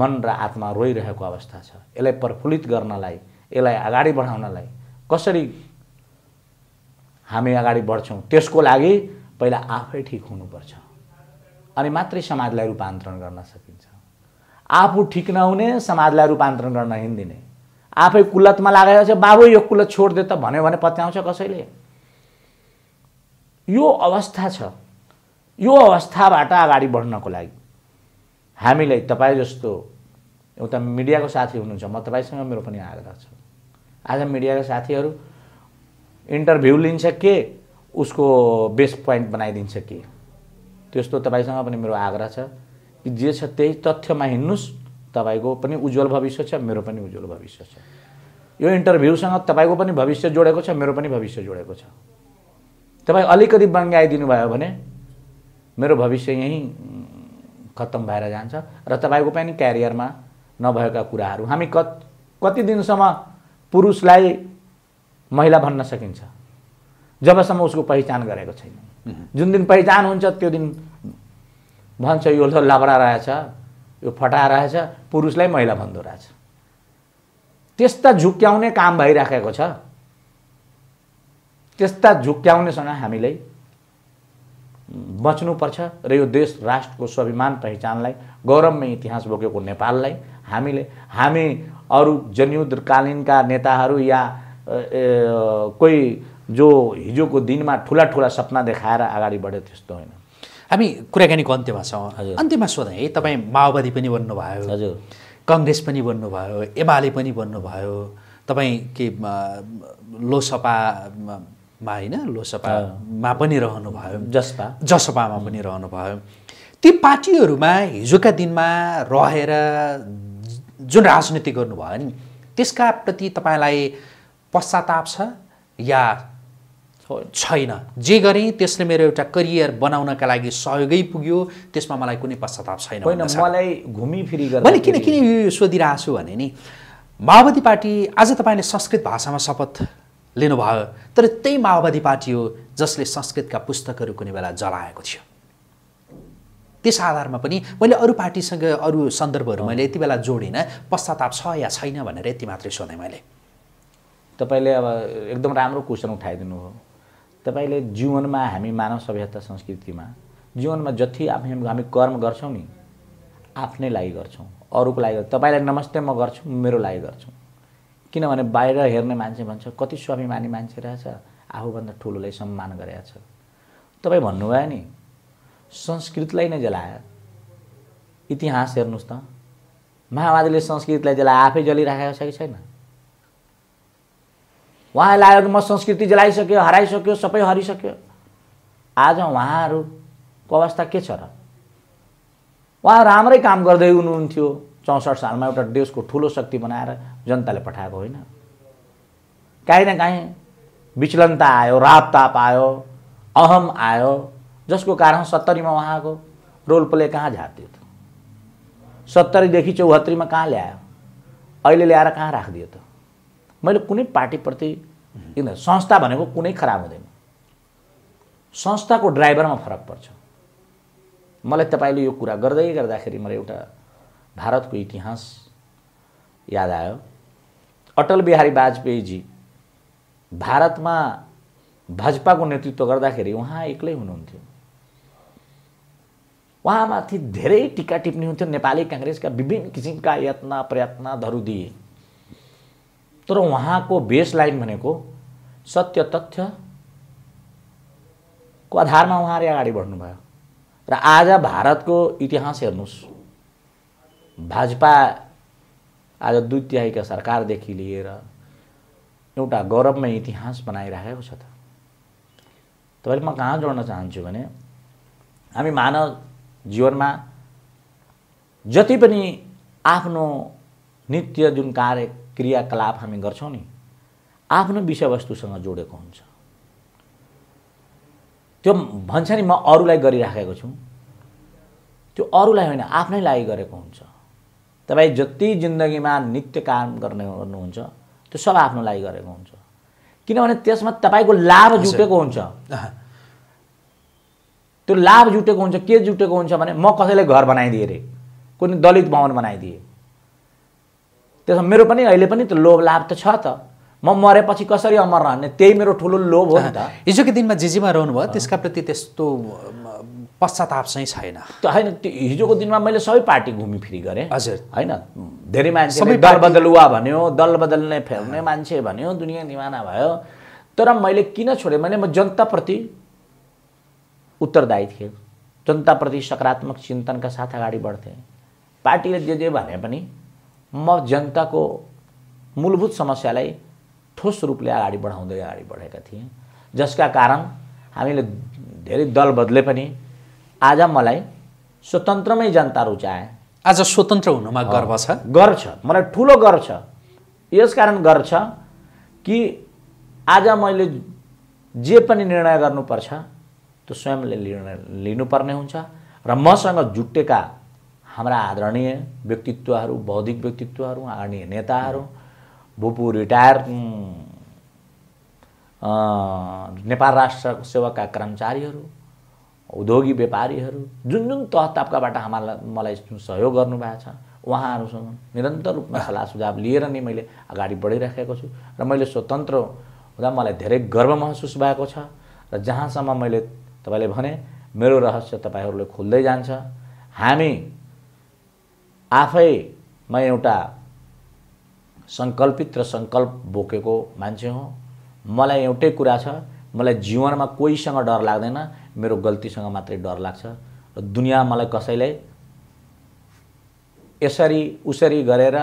मन र आत्मा रोइरहेको अवस्था छ यसलाई प्रफुल्लित गर्नलाई यसलाई अगाडि बढाउनलाई कसरी हामी अगाडि बढ्छौँ त्यसको लागि पहिला आफै ठिक हुनुपर्छ अनि मात्रै समाजलाई रूपान्तरण गर्न सकिन्छ आफू ठिक नहुने समाजलाई रूपान्तरण गर्न हिँडिदिने आफै कुलतमा लागेको छ बाबु यो कुलत छोडिदियो त भन्यो भने पत्याउँछ कसैले यो अवस्था छ यो अवस्थाबाट अगाडि बढ्नको लागि हामीलाई तपाईँ जस्तो एउटा मिडियाको साथी हुनुहुन्छ म तपाईँसँग मेरो पनि आग्रह छ आज मिडियाका साथीहरू इन्टरभ्यू लिन्छ के उसको बेस्ट पोइन्ट बनाइदिन्छ के त्यस्तो तपाईँसँग पनि मेरो आग्रह छ कि जे छ त्यही तथ्यमा हिँड्नुहोस् तपाईँको पनि उज्जवल भविष्य छ मेरो पनि उज्जवल भविष्य छ यो इन्टरभ्यूसँग तपाईँको पनि भविष्य जोडेको छ मेरो पनि भविष्य जोडेको छ तपाईँ अलिकति बङ्गाइदिनु भयो भने मेरो भविष्य यहीँ खत्तम भएर जान्छ र तपाईँको पनि क्यारियरमा नभएका कुराहरू हामी कति दिनसम्म पुरुषलाई महिला भन्न सकिन्छ जबसम्म उसको पहिचान गरेको छैन जुन दिन पहिचान हुन्छ त्यो दिन भन्छ यो लाब्रा रहेछ यो फटा रहेछ पुरुषलाई महिला भन्दो रहेछ त्यस्ता झुक्क्याउने काम भइराखेको छ त्यस्ता झुक्क्याउनेसँग हामीलाई बच्नुपर्छ र यो देश राष्ट्रको स्वाभिमान पहिचानलाई गौरवमय इतिहास बोकेको नेपाललाई हामीले हामी अरू जनयुद्धकालीनका नेताहरू या कोही जो हिजोको दिनमा ठुला ठुला सपना देखाएर अगाडि बढ्यो त्यस्तो होइन हामी कुराकानीको अन्त्यमा छौँ हजुर अन्त्यमा सोधेँ है तपाईँ माओवादी पनि बन्नुभयो हजुर कङ्ग्रेस पनि बन्नुभयो एमाले पनि बन्नुभयो तपाईँ के लोसपामा होइन लोसपामा पनि रहनुभयो जसपा जसपामा पनि रहनुभयो ती पार्टीहरूमा हिजोका दिनमा रहेर जुन राजनीति गर्नुभयो नि त्यसका प्रति तपाईँलाई पश्चाताप छ या छैन जे गरेँ त्यसले मेरो एउटा करियर बनाउनका लागि सहयोगै पुग्यो त्यसमा मलाई कुनै पश्चाताप छैन मलाई घुमिफिरी मैले किन किन यो सोधिरहेको छु भने नि माओवादी पार्टी आज तपाईँले संस्कृत भाषामा शपथ लिनुभयो तर त्यही माओवादी पार्टी हो जसले संस्कृतका पुस्तकहरू कुनै बेला जलाएको थियो त्यस आधारमा पनि मैले अरू पार्टीसँग अरू सन्दर्भहरू मैले यति बेला जोडिनँ पश्चाताप छ या छैन भनेर यति मात्रै सोधेँ मैले तपाईँले अब एकदम राम्रो क्वेसन उठाइदिनु हो तपाईँले जीवनमा हामी मानव सभ्यता संस्कृतिमा जीवनमा जति आफ्नो हामी कर्म गर्छौँ नि आफ्नै लागि गर्छौँ अरूको लागि तपाईँलाई नमस्ते म गर्छु मेरो लागि गर्छौँ किनभने बाहिर हेर्ने मान्छे भन्छ कति स्वाभिमानी मान्छे रहेछ आफूभन्दा ठुलोलाई सम्मान गरेको छ तपाईँ भन्नुभयो नि संस्कृतलाई नै जलायो इतिहास हेर्नुहोस् त माओवादीले संस्कृतलाई जलाए आफै जलिराखेको छ कि छैन उहाँलाई कि म संस्कृति जलाइसक्यो हराइसक्यो सबै हरिसक्यो आज उहाँहरूको अवस्था के छ र उहाँ राम्रै काम गर्दै हुनुहुन्थ्यो चौसठ सालमा एउटा देशको ठुलो शक्ति बनाएर जनताले पठाएको होइन काहीँ न काहीँ विचलनता आयो रापताप आयो अहम आयो जसको कारण सत्तरीमा उहाँको रोल प्ले कहाँ झारिदियो त सत्तरीदेखि चौहत्तरीमा कहाँ ल्यायो अहिले ल्याएर कहाँ राखिदियो त मैले कुनै पार्टीप्रति किन संस्था भनेको कुनै खराब हुँदैन संस्थाको ड्राइभरमा फरक पर्छ मलाई तपाईँले यो कुरा गर्दै गर्दाखेरि मलाई एउटा भारतको इतिहास याद आयो अटल बिहारी वाजपेयीजी भारतमा भाजपाको नेतृत्व गर्दाखेरि उहाँ एक्लै हुनुहुन्थ्यो उहाँमाथि धेरै टिका टिप्पणी हुन्थ्यो नेपाली काङ्ग्रेसका विभिन्न किसिमका यत्न प्रयत्न प्रयत्नहरू दिए तर उहाँको बेस लाइन भनेको सत्य तथ्यको आधारमा उहाँले अगाडि बढ्नुभयो र आज भारतको इतिहास हेर्नुहोस् भाजपा आज दुई तिहाईका सरकारदेखि लिएर एउटा गौरवमय इतिहास बनाइराखेको छ त तपाईँले म कहाँ जोड्न चाहन्छु भने हामी मानव जीवनमा जति पनि आफ्नो नित्य जुन कार्य क्रियाकलाप हामी गर्छौँ नि आफ्नो विषयवस्तुसँग जोडेको हुन्छ त्यो भन्छ नि म अरूलाई गरिराखेको छु त्यो अरूलाई होइन आफ्नै लागि गरेको हुन्छ तपाईँ जति जिन्दगीमा नित्य काम गर्ने गर्नुहुन्छ त्यो सब आफ्नो लागि गरेको हुन्छ किनभने त्यसमा तपाईँको लाभ जुटेको हुन्छ त्यो लाभ जुटेको हुन्छ के जुटेको हुन्छ भने म कसैले घर बनाइदिएँ अरे कुनै दलित भवन बनाइदिएँ त्यसो मेरो पनि अहिले पनि त्यो लोभ लाभ त छ त म मरेपछि कसरी अमर रहने त्यही मेरो ठुलो लोभ हो नि त हिजोको दिनमा जे रहनु भयो त्यसका प्रति त्यस्तो पश्चाताप चाहिँ छैन त्यो होइन त्यो हिजोको दिनमा मैले सबै पार्टी घुमिफिरी गरेँ हजुर होइन धेरै मान्छे सबै दल बदलुवा भन्यो दल बदल्ने फेर्ने मान्छे भन्यो दुनियाँ निमाना भयो तर मैले किन छोडेँ मैले म जनताप्रति उत्तरदायी थिएँ जनताप्रति सकारात्मक चिन्तनका साथ अगाडि बढ्थेँ पार्टीले जे जे भने पनि म जनताको मूलभूत समस्यालाई ठोस रूपले अगाडि बढाउँदै अगाडि बढेका थिएँ जसका कारण हामीले धेरै दल बदले पनि आज मलाई स्वतन्त्रमै जनता रुचाए आज स्वतन्त्र हुनुमा गर्व छ गर्व छ मलाई ठुलो गर्व छ यसकारण गर्व छ कि आज मैले जे पनि निर्णय गर्नुपर्छ त्यो स्वयंले निर्णय लिनुपर्ने हुन्छ र मसँग जुटेका हाम्रा आदरणीय व्यक्तित्वहरू बौद्धिक व्यक्तित्वहरू आदरणीय नेताहरू भूपू रिटायर नेपाल राष्ट्र सेवाका कर्मचारीहरू उद्योगी व्यापारीहरू जुन जुन तह तापकाबाट हामीलाई मलाई सहयोग गर्नुभएको छ उहाँहरूसँग निरन्तर रूपमा सल्लाह सुझाव लिएर नै मैले अगाडि बढिराखेको छु र मैले स्वतन्त्र हुँदा मलाई धेरै गर्व महसुस भएको छ र जहाँसम्म मैले तपाईँले भने मेरो रहस्य तपाईँहरूले खुल्दै जान्छ हामी आफैमा एउटा सङ्कल्पित र सङ्कल्प बोकेको मान्छे हो मलाई एउटै कुरा छ मलाई जीवनमा कोहीसँग डर लाग्दैन मेरो गल्तीसँग मात्रै डर लाग्छ र दुनियाँ मलाई कसैले यसरी उसरी गरेर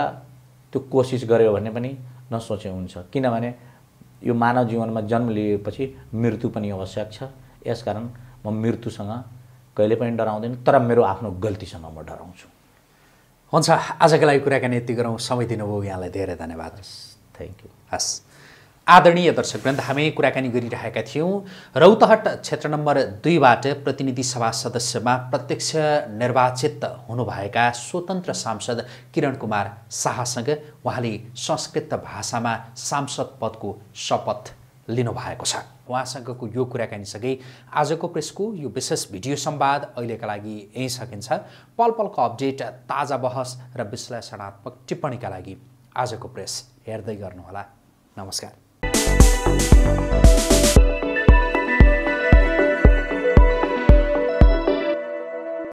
त्यो कोसिस गऱ्यो भने पनि नसोचे हुन्छ किनभने यो मानव जीवनमा जन्म लिएपछि मृत्यु पनि आवश्यक छ यसकारण म मृत्युसँग कहिले पनि डराउँदैन तर मेरो आफ्नो गल्तीसँग म डराउँछु हुन्छ आजको लागि कुराकानी यति गरौँ समय दिनुभयो यहाँलाई धेरै धन्यवाद हस् थ्याङ्क यू हस् आदरणीय दर्शक वृन्द हामी कुराकानी गरिरहेका थियौँ रौतहट क्षेत्र नम्बर दुईबाट प्रतिनिधि सभा सदस्यमा प्रत्यक्ष निर्वाचित हुनुभएका स्वतन्त्र सांसद किरण कुमार शाहसँग उहाँले संस्कृत भाषामा सांसद पदको शपथ लिनुभएको छ उहाँसँगको यो कुराकानीसँगै आजको प्रेसको यो विशेष भिडियो सम्वाद अहिलेका लागि यहीँ सकिन्छ पल पलको अपडेट ताजा बहस र विश्लेषणात्मक टिप्पणीका लागि आजको प्रेस हेर्दै गर्नुहोला नमस्कार